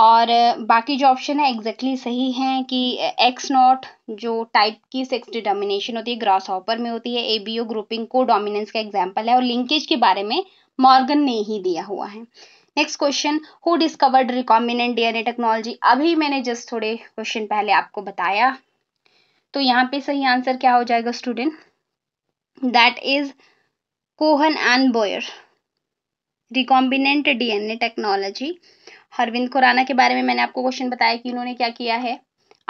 और बाकी जो ऑप्शन है एग्जैक्टली exactly सही हैं कि एक्स नॉट जो टाइप की सेक्स डिटर्मिनेशन होती है ग्रास हॉपर में होती है A B O grouping codominance का एग्जाम्पल है और लिंकेज के बारे में मॉर्गन ने ही दिया हुआ है next question who discovered recombinant DNA technology अभी मैंने जस्ट थोड़े क्वेश्चन पहले आपको बताया तो यहाँ पे सही आंसर क्या हो जाएगा student that is Cohen and Boyer recombinant DNA technology Hargobind Khorana के बारे में मैंने आपको क्वेश्चन बताया कि इन्होंने क्या किया है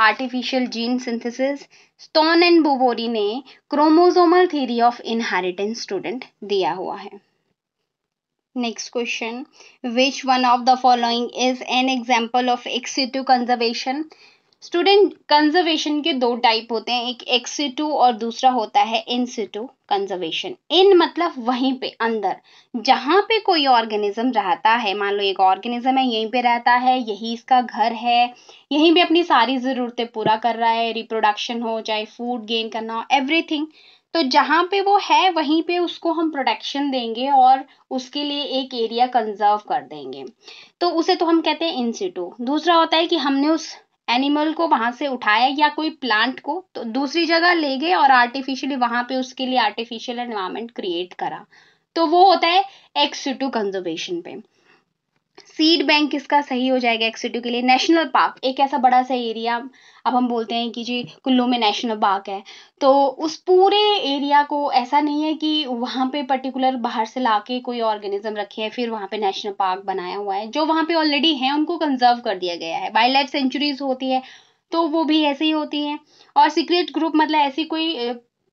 artificial gene synthesis Sutton and Boveri ने chromosomal theory of inheritance student दिया हुआ है next question Which one of the following is an example of ex situ student conservation के दो टाइप होते हैं एक एक्स e और दूसरा होता है इन कंजर्वेशन इन मतलब वहीं पे अंदर जहाँ पे कोई ऑर्गेनिज्म रहता है मान लो एक ऑर्गेनिज्म है यहीं पे रहता है यही इसका घर है यहीं पे अपनी सारी ज़रूरतें पूरा कर रहा है रिप्रोडक्शन हो चाहे फूड गेन करना हो एवरीथिंग तो जहाँ पे वो है वहीं पे उसको हम प्रोटेक्शन देंगे और उसके लिए एक एरिया कंजर्व कर देंगे तो उसे तो हम कहते हैं इंसिटू दूसरा होता है कि हमने उस एनिमल को वहां से उठाया या कोई प्लांट को तो दूसरी जगह ले गए और आर्टिफिशियली वहां पे उसके लिए आर्टिफिशियल एनवायरमेंट क्रिएट करा तो वो होता है एक्सिटू कंजर्वेशन पे सीड बैंक किसका सही हो जाएगा एक्सीड्यू के लिए नेशनल पार्क एक ऐसा बड़ा सा एरिया अब हम बोलते हैं कि जी कुल्लू में नेशनल पार्क है तो उस पूरे एरिया को ऐसा नहीं है कि वहाँ पे पर्टिकुलर बाहर से लाके कोई ऑर्गेनिज्म रखे हैं फिर वहाँ पे नेशनल पार्क बनाया हुआ है जो वहाँ पे ऑलरेडी है उनको कंजर्व कर दिया गया है वाइल्ड लाइफ सेंचुरीज होती है तो वो भी ऐसे ही होती हैं और सीक्रेट ग्रुप मतलब ऐसी कोई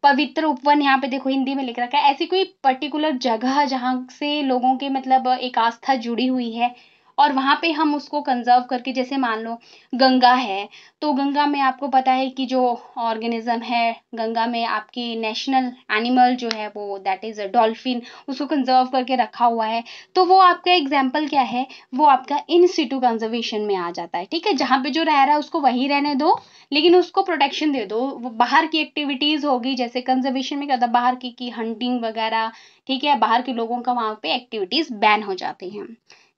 पवित्र उपवन यहाँ पे देखो हिंदी में लिख रखा है ऐसी कोई पर्टिकुलर जगह जहाँ से लोगों के मतलब एक आस्था जुड़ी हुई है और वहाँ पे हम उसको कंजर्व करके जैसे मान लो गंगा है तो गंगा में आपको पता है कि जो ऑर्गेनिज्म है गंगा में आपकी नेशनल एनिमल जो है वो दैट इज़ अ डॉल्फिन उसको कंजर्व करके रखा हुआ है तो वो आपका एग्जाम्पल क्या है वो आपका इन सिटू कंजर्वेशन में आ जाता है ठीक है जहाँ पे जो रह रहा है उसको वही रहने दो लेकिन उसको प्रोटेक्शन दे दो बाहर की एक्टिविटीज़ होगी जैसे कंजर्वेशन में क्या था बाहर की, की हंटिंग वगैरह ठीक है बाहर के लोगों का वहाँ पे एक्टिविटीज़ बैन हो जाती हैं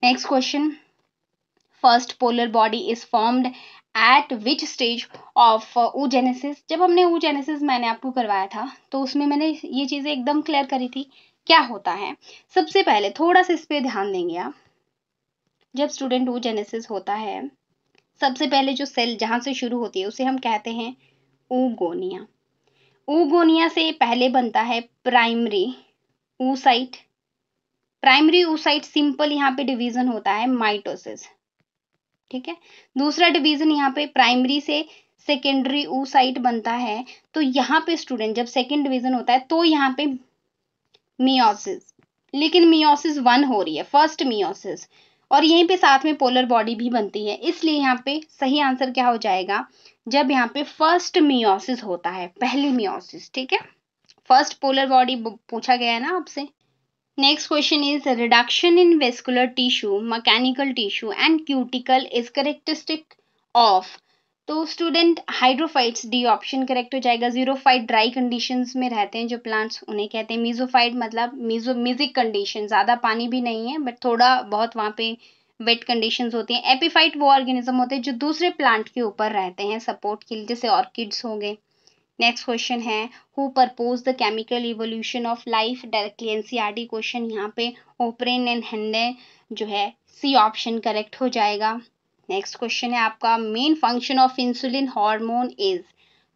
next question first polar body is formed at which stage of genesis जब हमने जेनेसिस मैंने आपको करवाया था तो उसमें मैंने ये चीज़ें एकदम क्लियर करी थी क्या होता है सबसे पहले थोड़ा सा इस पर ध्यान देंगे आप जब स्टूडेंट जेनेसिस होता है सबसे पहले जो सेल जहां से शुरू होती है उसे हम कहते हैं ऊगोनिया ऊगोनिया से पहले बनता है primary oocyte primary oocyte simple यहाँ पे डिवीजन होता है माइटोसिस ठीक है दूसरा डिवीजन यहाँ पे प्राइमरी से सेकेंडरी ऊसाइट बनता है तो यहाँ पे स्टूडेंट जब सेकेंड डिवीजन होता है तो यहाँ पे मियोसिस लेकिन मियोसिस वन हो रही है फर्स्ट मियोसिस और यहीं पे साथ में पोलर बॉडी भी बनती है इसलिए यहाँ पे सही आंसर क्या हो जाएगा जब यहाँ पे फर्स्ट मियोसिस होता है पहली मियोसिस ठीक है फर्स्ट पोलर बॉडी पूछा गया है ना आपसे next question is reduction in vascular tissue mechanical tissue and cuticle is characteristic of तो student hydrophytes D option correct हो जाएगा जीरोफाइट ड्राई कंडीशंस में रहते हैं जो प्लांट्स उन्हें कहते हैं मीजोफाइट मतलब मीजो म्यूजिक कंडीशन ज़्यादा पानी भी नहीं है बट थोड़ा बहुत वहाँ पे वेट कंडीशन होती हैं एपीफाइट वो ऑर्गेनिज्म होते हैं जो दूसरे प्लांट के ऊपर रहते हैं सपोर्ट के लिए जैसे ऑर्किड्स हो गए नेक्स्ट क्वेश्चन है who proposed the chemical evolution of life directly T question यहाँ पे ओपरेन एंड हेंडे जो है सी ऑप्शन करेक्ट हो जाएगा नेक्स्ट क्वेश्चन है आपका main function of insulin hormone is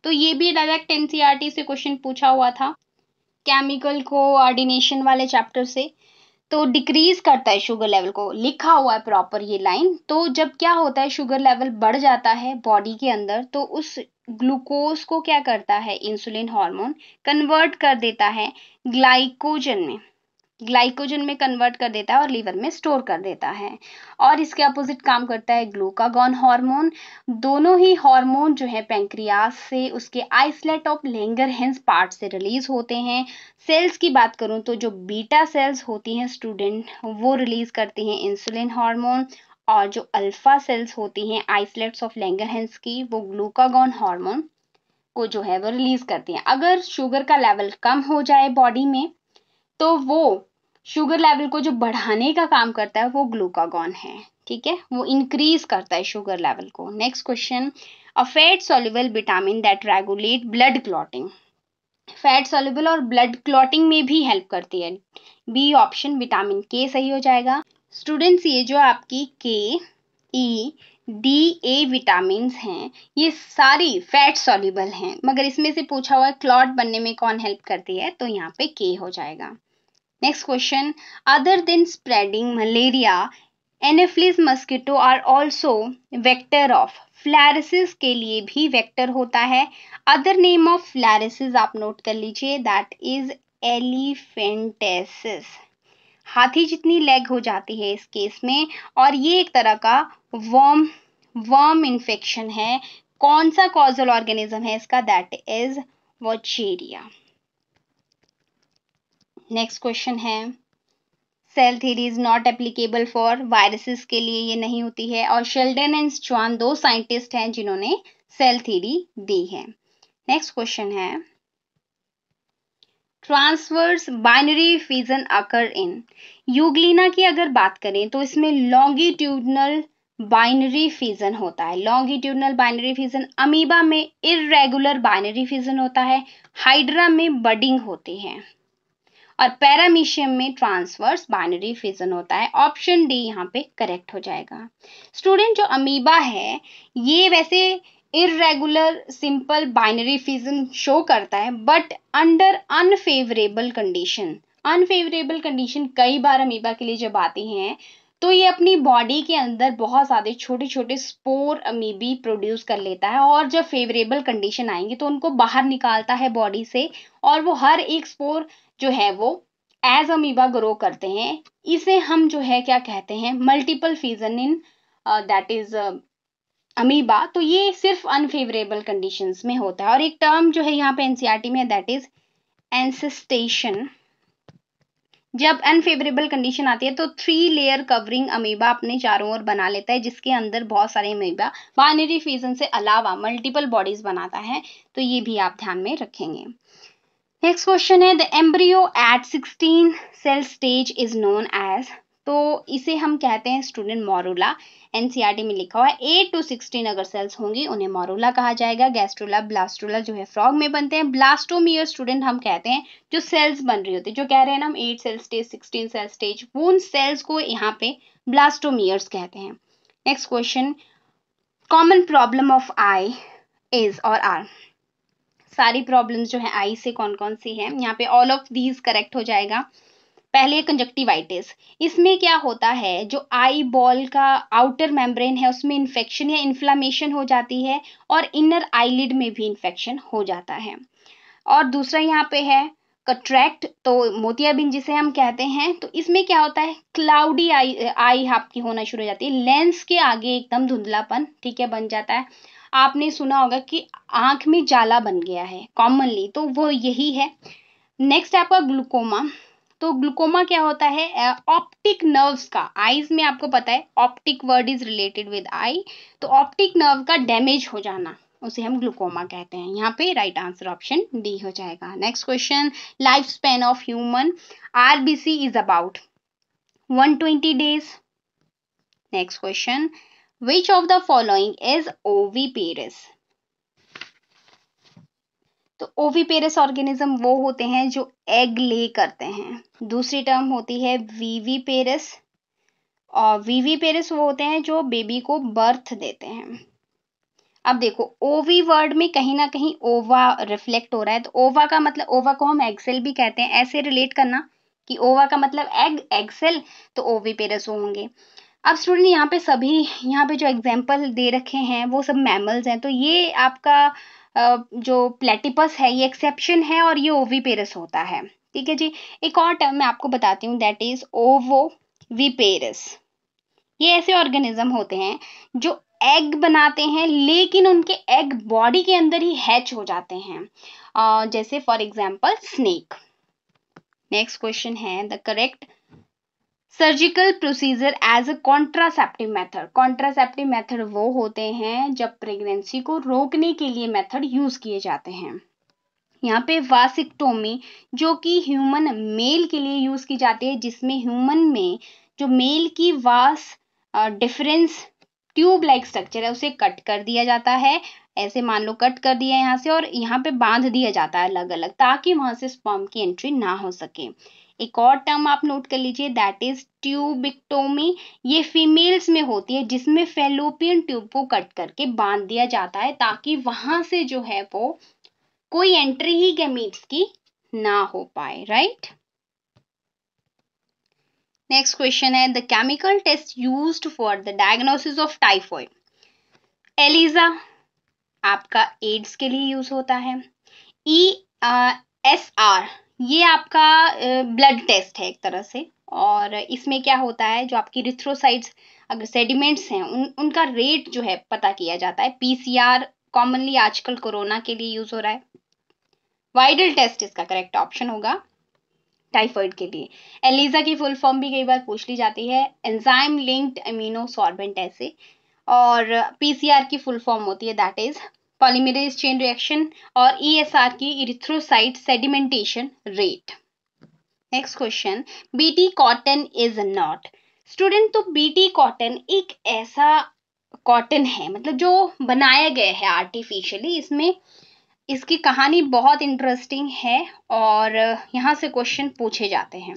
तो ये भी डायरेक्ट टी e से क्वेश्चन पूछा हुआ था केमिकल को ऑर्डिनेशन वाले चैप्टर से तो डिक्रीज करता है शुगर लेवल को लिखा हुआ है प्रॉपर ये लाइन तो जब क्या होता है शुगर लेवल बढ़ जाता है बॉडी के अंदर तो उस ग्लूकोज को क्या करता है इंसुलिन हार्मोन कन्वर्ट कर देता है ग्लाइकोजन में ग्लाइकोजन में कन्वर्ट कर देता है और लीवर में स्टोर कर देता है और इसके अपोजिट काम करता है ग्लूकागॉन हार्मोन दोनों ही हार्मोन जो है पेंक्रियास से उसके islet of Langerhans part से रिलीज होते हैं सेल्स की बात करूं तो जो बीटा सेल्स होती हैं स्टूडेंट वो रिलीज करती हैं इंसुलिन हार्मोन और जो अल्फा सेल्स होती हैं आइसलेट्स ऑफ लैंगरहेंस की वो ग्लूकागॉन हार्मोन को जो है वो रिलीज करती हैं अगर शुगर का लेवल कम हो जाए बॉडी में तो वो शुगर लेवल को जो बढ़ाने का काम करता है वो ग्लूकागॉन है ठीक है वो इंक्रीज करता है शुगर लेवल को next question a fat soluble vitamin that regulate blood clotting fat soluble और ब्लड क्लॉटिंग में भी हेल्प करती है बी ऑप्शन विटामिन के सही हो जाएगा स्टूडेंट्स ये जो आपकी के ई डी ए विटामिन हैं ये सारी फैट सॉल्यूबल हैं मगर इसमें से पूछा हुआ क्लॉट बनने में कौन हेल्प करती है तो यहाँ पे के हो जाएगा next question other than spreading malaria Anopheles mosquito are also vector of filariasis के लिए भी वेक्टर होता है अदर नेम ऑफ फ्लैरिसिस आप नोट कर लीजिए दैट इज एलिफेंटेसिस हाथी जितनी लेग हो जाती है इस केस में और ये एक तरह का वर्म वर्म इन्फेक्शन है कौन सा कॉजल ऑर्गेनिज्म है इसका that is Wuchereria next question है cell theory is not applicable for viruses के लिए ये नहीं होती है और शेल्डन एंड स्ट्रॉन दो साइंटिस्ट हैं जिन्होंने सेल थेरी दी है नेक्स्ट क्वेश्चन है transverse binary fission occur in Euglena की अगर बात करें तो इसमें लॉन्गिट्यूडनल बाइनरी फीजन होता है लॉन्गिट्यूडनल बाइनरी फीजन अमीबा में इरेगुलर बाइनरी फीजन होता है हाइड्रा में बडिंग होती है और पैरामीशियम में ट्रांसवर्स बाइनरी फिजन होता है ऑप्शन डी यहाँ पे करेक्ट हो जाएगा स्टूडेंट जो अमीबा है ये वैसे irregular simple binary fission show करता है but under unfavourable condition unfavourable condition कई बार अमीबा के लिए जब आती हैं तो ये अपनी बॉडी के अंदर बहुत सारे छोटे छोटे स्पोर अमीबी प्रोड्यूस कर लेता है और जब फेवरेबल कंडीशन आएंगी तो उनको बाहर निकालता है बॉडी से और वो हर एक स्पोर जो है वो एज अमीबा ग्रो करते हैं इसे हम जो है क्या कहते हैं multiple fission in that is amoeba तो ये सिर्फ अनफेवरेबल कंडीशंस में होता है और एक टर्म जो है यहाँ पे एनसीआरटी e में दैट इज एंसेस्टेशन जब अनफेवरेबल कंडीशन आती है तो थ्री लेयर कवरिंग अमीबा अपने चारों ओर बना लेता है जिसके अंदर बहुत सारे अमीबा बाइनरी फ्यूजन से अलावा मल्टीपल बॉडीज बनाता है तो ये भी आप ध्यान में रखेंगे नेक्स्ट क्वेश्चन है the embryo at 16 cell stage is known as तो इसे हम कहते हैं स्टूडेंट मोरूला एनसीईआरटी में लिखा हुआ है एट टू सिक्सटीन अगर सेल्स होंगी उन्हें मोरूला कहा जाएगा गैस्ट्रोला ब्लास्ट्रोला जो है फ्रॉग में बनते हैं ब्लास्टोमियर स्टूडेंट हम कहते हैं जो सेल्स बन रही होती है जो कह रहे हैं ना हम eight cell stage sixteen cell stage उन सेल्स को यहाँ पे ब्लास्टोमियर्स कहते हैं next question common problem of eye is और आर सारी प्रॉब्लम्स जो है आई से कौन कौन सी है यहाँ पे ऑल ऑफ दीज करेक्ट हो जाएगा पहले कंजक्टिवाइटिस इसमें क्या होता है जो आई बॉल का आउटर मेम्ब्रेन है उसमें इन्फेक्शन या इन्फ्लामेशन हो जाती है और इनर आईलिड में भी इन्फेक्शन हो जाता है और दूसरा यहाँ पे है कट्रैक्ट तो मोतियाबिंद जिसे हम कहते हैं तो इसमें क्या होता है क्लाउडी आई आई आपकी होना शुरू हो जाती है लेंस के आगे एकदम धुंधलापन ठीक है बन जाता है आपने सुना होगा कि आंख में जाला बन गया है कॉमनली तो वो यही है नेक्स्ट आपका ग्लूकोमा तो ग्लूकोमा क्या होता है ऑप्टिक नर्व्स का आईज में आपको पता है optic word is related with eye तो ऑप्टिक नर्व का डैमेज हो जाना उसे हम ग्लूकोमा कहते हैं यहाँ पे राइट आंसर ऑप्शन डी हो जाएगा next question life span of human RBC is about 120 next question which of the following is oviparous तो ओवीपेरस ऑर्गेनिज्म वो होते हैं जो एग ले करते हैं दूसरी टर्म होती है वीवीपेरस और वीवीपेरस वो होते हैं जो बेबी को बर्थ देते हैं अब देखो ओवी वर्ड में कहीं ना कहीं ओवा रिफ्लेक्ट हो रहा है तो ओवा का मतलब ओवा को हम एक्सेल भी कहते हैं ऐसे रिलेट करना कि ओवा का मतलब एग एक्सेल तो ओवी पेरस होंगे अब स्टूडेंट यहाँ पे सभी यहाँ पे जो एग्जाम्पल दे रखे हैं वो सब मैमल्स हैं तो ये आपका जो प्लेटिपस है ये एक्सेप्शन है और ये ओवीपेरस होता है ठीक है जी एक और टर्म मैं आपको बताती हूँ दैट इज ओवो विपेरस ये ऐसे ऑर्गेनिज्म होते हैं जो एग बनाते हैं लेकिन उनके एग बॉडी के अंदर ही हैच हो जाते हैं जैसे for example snake next question है the correct surgical procedure as a contraceptive method contraceptive method वो होते हैं जब प्रेगनेंसी को रोकने के लिए मेथड यूज किए जाते हैं यहाँ पे वासिक्टोमी जो कि ह्यूमन मेल के लिए यूज की जाती है जिसमें ह्यूमन में जो मेल की vas deferens tube like structure है उसे कट कर दिया जाता है ऐसे मान लो कट कर दिया यहाँ से और यहाँ पे बांध दिया जाता है अलग अलग ताकि वहाँ से स्पर्म की एंट्री ना हो सके एक और टर्म आप नोट कर लीजिए दैट इज ट्यूबिक्टोमी ये फीमेल्स में होती है जिसमें फेलोपियन ट्यूब को कट करके बांध दिया जाता है ताकि वहां से जो है वो कोई एंट्री ही गैमीट्स की ना हो पाए राइट नेक्स्ट क्वेश्चन है the chemical test use for the diagnosis of typhoid ELISA आपका एड्स के लिए यूज होता है ई एस आर ये आपका ब्लड टेस्ट है एक तरह से और इसमें क्या होता है जो आपकी रिथ्रोसाइड्स अगर सेडिमेंट्स हैं उन उनका रेट जो है पता किया जाता है पीसीआर कॉमनली आजकल कोरोना के लिए यूज हो रहा है वाइडल टेस्ट इसका करेक्ट ऑप्शन होगा टाइफाइड के लिए एलिजा की फुल फॉर्म भी कई बार पूछ ली जाती है एंजाइम लिंक्ड अमीनो सॉर्बेंट ऐसे और पीसीआर की फुल फॉर्म होती है that is polymerase chain reaction और ईएसआर की erythrocyte sedimentation rate next question BT cotton is not student तो बीटी कॉटन एक ऐसा कॉटन है मतलब जो बनाया गया है आर्टिफिशियली इसमें इसकी कहानी बहुत इंटरेस्टिंग है और यहाँ से क्वेश्चन पूछे जाते हैं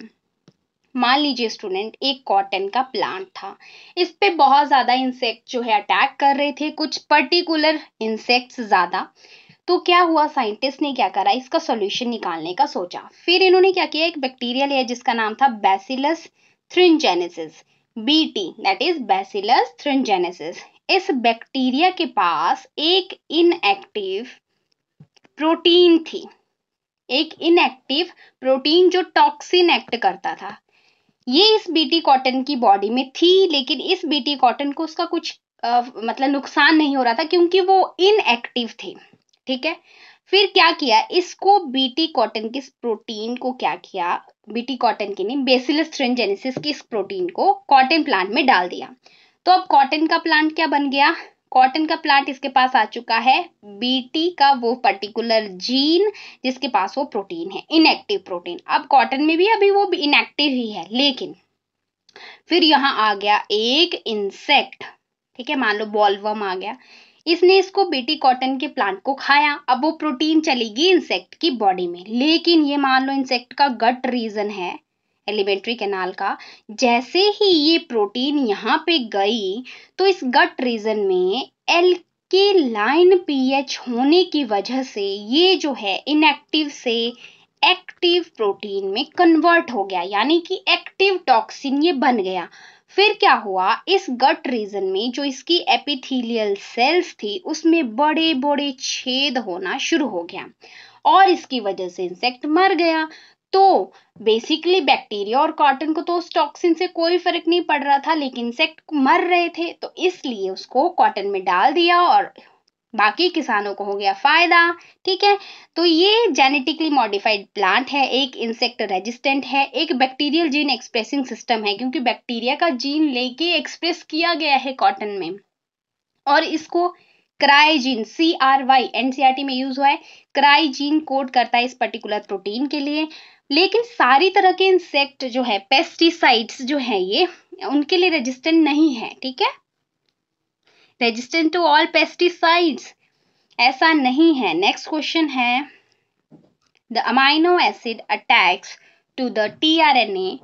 मान लीजिए स्टूडेंट एक कॉटन का प्लांट था इस पे बहुत ज़्यादा इंसेक्ट जो है अटैक कर रहे थे कुछ पर्टिकुलर इंसेक्ट्स ज़्यादा तो क्या हुआ साइंटिस्ट ने क्या करा इसका सॉल्यूशन निकालने का सोचा फिर इन्होंने क्या किया एक बैक्टीरिया लिया जिसका नाम था thuringiensis thuringiensis T that is bacillus thuringiensis इस बैक्टीरिया के पास एक इनएक्टिव प्रोटीन थी एक इनएक्टिव प्रोटीन जो टॉक्सिन एक्ट करता था ये इस बीटी कॉटन की बॉडी में थी लेकिन इस बीटी कॉटन को उसका कुछ आ, मतलब नुकसान नहीं हो रहा था क्योंकि वो इनएक्टिव थे ठीक है फिर क्या किया इसको बीटी कॉटन के प्रोटीन को क्या किया बीटी कॉटन की नहीं बेसिलस थ्रेनजेनेसिस की इस प्रोटीन को कॉटन प्लांट में डाल दिया तो अब कॉटन का प्लांट क्या बन गया कॉटन का प्लांट इसके पास आ चुका है बीटी का वो पर्टिकुलर जीन जिसके पास वो प्रोटीन है इनएक्टिव प्रोटीन अब कॉटन में भी अभी वो इनएक्टिव ही है लेकिन फिर यहाँ आ गया एक इंसेक्ट ठीक है मान लो बॉलवम आ गया इसने इसको बीटी कॉटन के प्लांट को खाया अब वो प्रोटीन चलेगी इंसेक्ट की बॉडी में लेकिन ये मान लो इंसेक्ट का गट रीजन है एलिमेंट्री कैनाल का जैसे ही ये प्रोटीन यहाँ पे गई तो इस गट रीजन में एल के लाइन पीएच होने की वजह से ये जो है इनएक्टिव से एक्टिव प्रोटीन में कन्वर्ट हो गया यानी कि एक्टिव टॉक्सिन ये बन गया फिर क्या हुआ इस गट रीजन में जो इसकी एपिथेलियल सेल्स थी उसमें बड़े बड़े छेद होना शुरू हो गया और इसकी वजह से इंसेक्ट मर गया तो बेसिकली बैक्टीरिया और कॉटन को तो उस टॉक्सिन से कोई फर्क नहीं पड़ रहा था लेकिन इंसेक्ट मर रहे थे तो इसलिए उसको कॉटन में डाल दिया और बाकी किसानों को हो गया फायदा ठीक है तो ये जेनेटिकली मॉडिफाइड प्लांट है एक इंसेक्ट रेजिस्टेंट है एक बैक्टीरियल जीन एक्सप्रेसिंग सिस्टम है क्योंकि बैक्टीरिया का जीन लेके एक्सप्रेस किया गया है कॉटन में और इसको cry gene C R Y NCERT में यूज हुआ है क्राइजीन कोड करता है इस पर्टिकुलर प्रोटीन के लिए लेकिन सारी तरह के इंसेक्ट जो है पेस्टिसाइड्स जो है ये उनके लिए रेजिस्टेंट नहीं है ठीक है रेजिस्टेंट टू ऑल पेस्टिसाइड्स ऐसा नहीं है नेक्स्ट क्वेश्चन है the amino acid attaches to the T R N A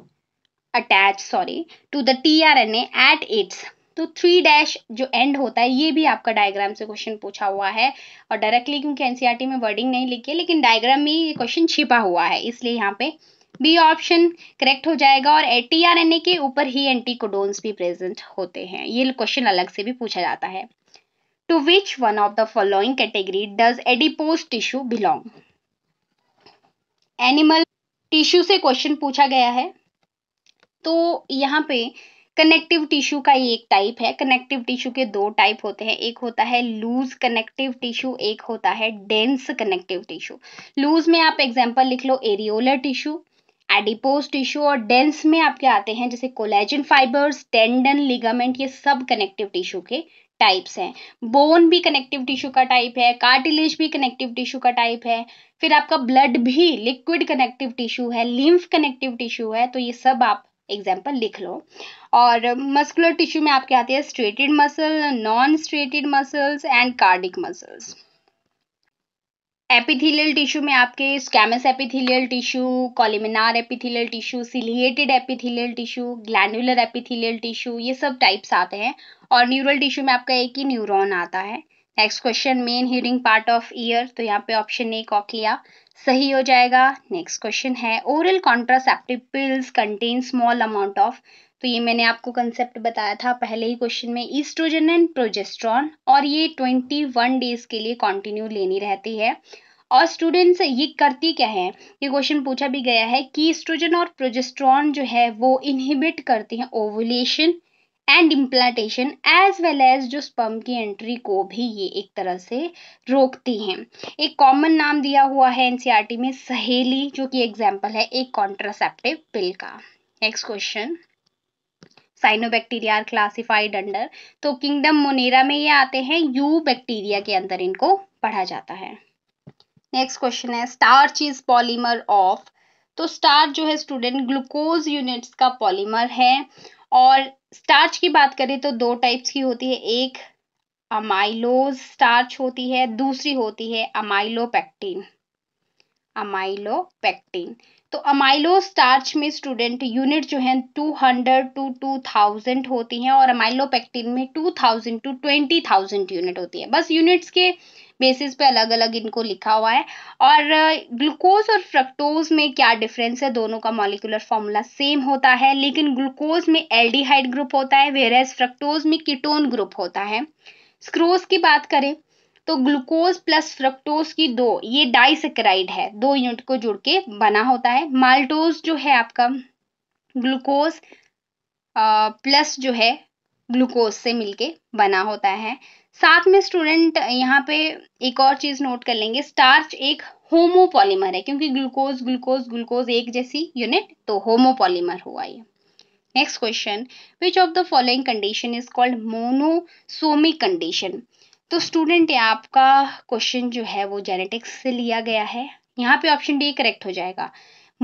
attach sorry the T R N A at its तो थ्री डैश जो एंड होता है ये भी आपका डायग्राम से क्वेश्चन पूछा हुआ है और डायरेक्टली क्योंकि एनसीईआरटी e में वर्डिंग नहीं लिखी है लेकिन डायग्राम में ये क्वेश्चन छिपा हुआ है इसलिए यहाँ पे बी ऑप्शन करेक्ट हो जाएगा और ए के ऊपर ही एंटीकोडोन्स भी प्रेजेंट होते हैं ये क्वेश्चन अलग से भी पूछा जाता है to which one of the following category does adipose tissue belong animal tissue से क्वेश्चन पूछा गया है तो यहाँ पे कनेक्टिव टिश्यू का ये एक टाइप है कनेक्टिव टिश्यू के दो टाइप होते हैं एक होता है लूज कनेक्टिव टिश्यू एक होता है डेंस कनेक्टिव टिश्यू लूज में आप एग्जाम्पल लिख लो एरियोलर टिश्यू एडिपोज टिश्यू और डेंस में आपके आते हैं जैसे कोलेजन फाइबर्स टेंडन लिगामेंट ये सब कनेक्टिव टिश्यू के टाइप्स हैं बोन भी कनेक्टिव टिश्यू का टाइप है कार्टिलेज भी कनेक्टिव टिश्यू का टाइप है फिर आपका ब्लड भी लिक्विड कनेक्टिव टिश्यू है लिम्फ कनेक्टिव टिश्यू है तो ये सब आप एग्जाम्पल लिख लो और मस्कुलर टिश्यू में आपके आते हैं striated muscle non striated muscles and cardiac muscles epithelial tissue में आपके squamous epithelial tissue columnar epithelial tissue ciliated epithelial tissue glandular epithelial tissue ये सब टाइप्स आते हैं और न्यूरल टिश्यू में आपका एक ही न्यूरॉन आता है next question main hearing part of ear तो यहाँ पे ऑप्शन ए कॉकलिया सही हो जाएगा नेक्स्ट क्वेश्चन है oral contraceptive pills contain small amount of तो ये मैंने आपको कंसेप्ट बताया था पहले ही क्वेश्चन में ईस्ट्रोजन एंड प्रोजेस्ट्रॉन और ये 21 डेज के लिए कंटिन्यू लेनी रहती है और स्टूडेंट्स ये करती क्या है ये क्वेश्चन पूछा भी गया है कि ईस्ट्रोजन और प्रोजेस्ट्रॉन जो है वो इनहिबिट करती हैं ovulation and implantation as well as जो स्पम की एंट्री को भी ये एक तरह से रोकती हैं एक कॉमन नाम दिया हुआ है एनसीईआरटी e में सहेली जो कि एग्जाम्पल है एक कॉन्ट्रासेप्टिव पिल का next question cyanobacteria are classified under तो किंगडम मोनेरा में ये आते हैं यू बैक्टीरिया के अंदर इनको पढ़ा जाता है नेक्स्ट क्वेश्चन है स्टार्च इज पॉलीमर ऑफ तो स्टार जो है स्टूडेंट ग्लूकोज यूनिट्स का पॉलीमर है और स्टार्च की बात करें तो दो टाइप्स की होती है एक अमाइलोज स्टार्च होती है दूसरी होती है अमाइलोपेक्टिन अमाइलोपेक्टिन तो अमाइलो स्टार्च में स्टूडेंट यूनिट जो है 200 टू 2000 होती हैं और अमाइलोपेक्टिन में 2000 टू 20000 यूनिट होती है बस यूनिट्स के बेसिस पे अलग अलग इनको लिखा हुआ है और ग्लूकोज और फ्रक्टोज में क्या डिफरेंस है दोनों का मॉलिकुलर फॉर्मूला सेम होता है लेकिन ग्लूकोज में एल्डिहाइड ग्रुप होता है एज फ्रक्टोज में कीटोन ग्रुप होता है स्क्रोज की बात करें तो ग्लूकोज प्लस फ्रक्टोज की दो ये डाइसेक्राइड है दो यूनिट को जुड़ के बना होता है माल्टोज जो है आपका ग्लूकोज प्लस जो है ग्लूकोज से मिलके बना होता है साथ में स्टूडेंट यहाँ पे एक और चीज़ नोट कर लेंगे स्टार्च एक होमोपॉलीमर है क्योंकि ग्लूकोज ग्लूकोज ग्लूकोज एक जैसी यूनिट तो होमोपॉलीमर हुआ ये next question which of the following condition is called monosomic condition तो स्टूडेंट ये आपका क्वेश्चन जो है वो जेनेटिक्स से लिया गया है यहाँ पे ऑप्शन डी करेक्ट हो जाएगा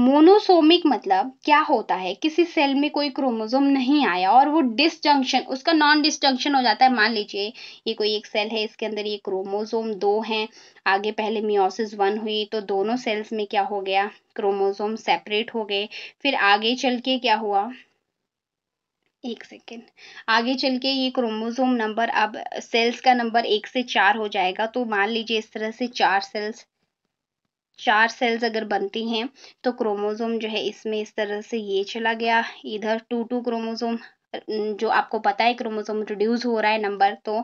मोनोसोमिक मतलब क्या होता है किसी सेल में कोई क्रोमोजोम नहीं आया और वो डिसजंक्शन उसका नॉन डिसजंक्शन हो जाता है मान लीजिए ये कोई एक सेल है इसके अंदर ये क्रोमोजोम दो हैं आगे पहले मियोसिस वन हुई तो दोनों सेल्स में क्या हो गया क्रोमोजोम सेपरेट हो गए फिर आगे चल के क्या हुआ एक सेकेंड आगे चल के ये क्रोमोजोम नंबर अब सेल्स का नंबर एक से चार हो जाएगा तो मान लीजिए इस तरह से चार सेल्स चार सेल्स अगर बनती हैं तो क्रोमोज़ोम जो है इसमें इस तरह से ये चला गया इधर टू टू क्रोमोज़ोम जो आपको पता है क्रोमोज़ोम रिड्यूस हो रहा है नंबर तो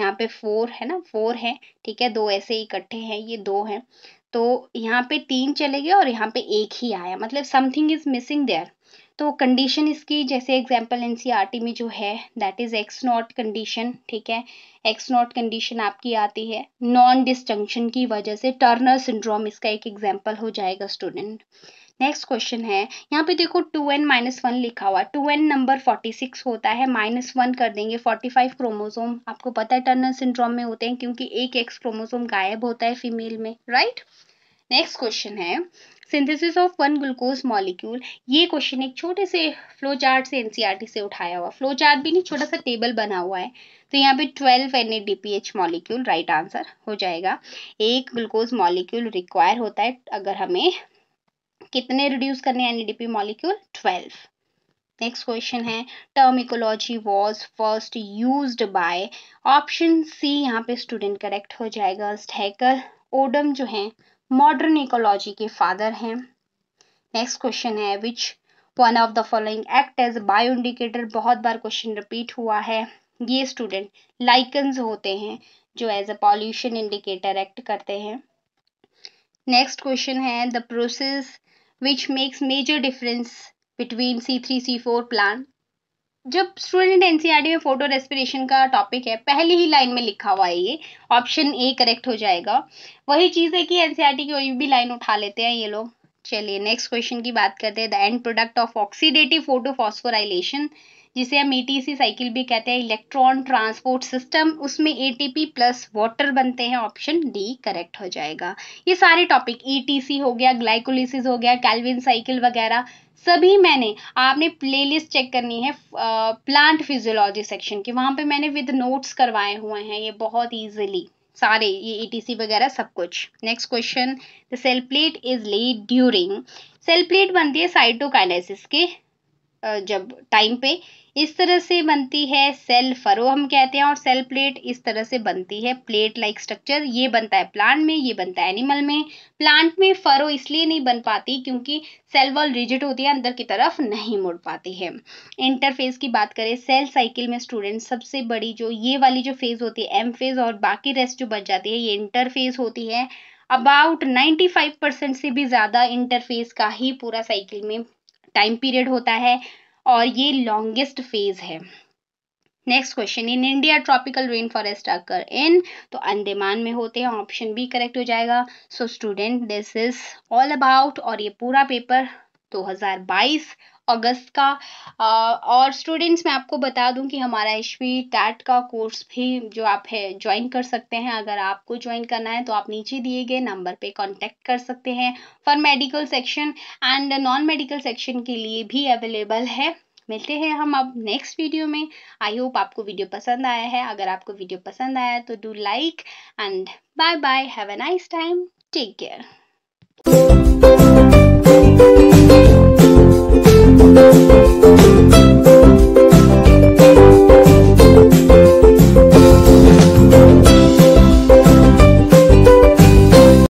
यहाँ पे फोर है ना फोर है ठीक है दो ऐसे इकट्ठे हैं ये दो हैं तो यहाँ पे तीन चले गए और यहाँ पे एक ही आया मतलब समथिंग इज़ मिसिंग देयर तो कंडीशन इसकी जैसे एग्जाम्पल एन e में जो है that is X naught condition ठीक है एक्स नॉट कंडीशन आपकी आती है नॉन डिस्टंक्शन की वजह से टर्नर सिंड्रोम इसका एक एग्जाम्पल हो जाएगा स्टूडेंट नेक्स्ट क्वेश्चन है यहाँ पे देखो टू एन माइनस वन लिखा हुआ two n number forty six होता है माइनस वन कर देंगे फोर्टी फाइव क्रोमोजोम आपको पता है टर्नर सिंड्रोम में होते हैं क्योंकि एक एक्स क्रोमोजोम गायब होता है फीमेल में राइट नेक्स्ट क्वेश्चन है synthesis of one glucose molecule ये क्वेश्चन एक छोटे से फ्लो चार्ट से एनसीईआरटी e से उठाया हुआ फ्लो चार्ट भी नहीं छोटा सा टेबल बना हुआ है तो यहाँ पे twelve n molecule right answer हो जाएगा एक ग्लूकोज मॉलिक्यूल रिक्वायर होता है अगर हमें कितने रिड्यूस करने n molecule twelve next question है term ecology was first use by option C यहाँ पे स्टूडेंट करेक्ट हो जाएगा ओडम जो है मॉडर्न इकोलॉजी के फादर हैं नेक्स्ट क्वेश्चन है which one of the following act as bio indicator बहुत बार क्वेश्चन रिपीट हुआ है ये स्टूडेंट लाइकन्स होते हैं जो as a pollution indicator act करते हैं नेक्स्ट क्वेश्चन है the process which makes major difference between C three C four plant जब स्टूडेंट एनसीईआरटी में फोटो रेस्पिरेशन का टॉपिक है पहली ही लाइन में लिखा हुआ है ये ऑप्शन ए करेक्ट हो जाएगा वही चीज़ है कि एनसीईआरटी की कोई भी लाइन उठा लेते हैं ये लोग चलिए नेक्स्ट क्वेश्चन की बात करते हैं the end product of oxidative photo phosphorylation जिसे हम ईटीसी e साइकिल भी कहते हैं इलेक्ट्रॉन ट्रांसपोर्ट सिस्टम उसमें एटीपी प्लस वाटर बनते हैं ऑप्शन डी करेक्ट हो जाएगा ये सारे टॉपिक ईटीसी e हो गया ग्लाइकोलिसिस हो गया कैलविन साइकिल वगैरह सभी मैंने आपने प्लेलिस्ट चेक करनी है प्लांट फिजियोलॉजी सेक्शन की वहाँ पे मैंने विद नोट्स करवाए हुए हैं ये बहुत ईजिली सारे ये ईटीसी e वगैरह सब कुछ next question the cell plate is laid during cell plate बनती है साइटोकाइनेसिस के जब टाइम पे इस तरह से बनती है सेल फरो हम कहते हैं और सेल प्लेट इस तरह से बनती है प्लेट लाइक स्ट्रक्चर ये बनता है प्लांट में ये बनता है एनिमल में प्लांट में फरो इसलिए नहीं बन पाती क्योंकि सेल वॉल रिजिट होती है अंदर की तरफ नहीं मुड़ पाती है इंटरफेस की बात करें सेल साइकिल में स्टूडेंट सबसे बड़ी जो ये वाली जो फेज होती है एम फेज और बाकी रेस्ट जो बच जाती है ये इंटरफेस होती है अबाउट फाइव परसेंट से भी ज़्यादा इंटरफेस का ही पूरा साइकिल में टाइम पीरियड होता है और ये लॉन्गेस्ट फेज है next question in India tropical rain forest occur in तो अंडेमान में होते हैं ऑप्शन बी करेक्ट हो जाएगा so student this is all about और ये पूरा पेपर 2022 अगस्त का और स्टूडेंट्स मैं आपको बता दूं कि हमारा एच टैट का कोर्स भी जो आप है ज्वाइन कर सकते हैं अगर आपको ज्वाइन करना है तो आप नीचे दिए गए नंबर पे कांटेक्ट कर सकते हैं for medical section and non medical section के लिए भी अवेलेबल है मिलते हैं हम अब नेक्स्ट वीडियो में आई होप आपको वीडियो पसंद आया है अगर आपको वीडियो पसंद आया तो do like and bye bye have a nice time take care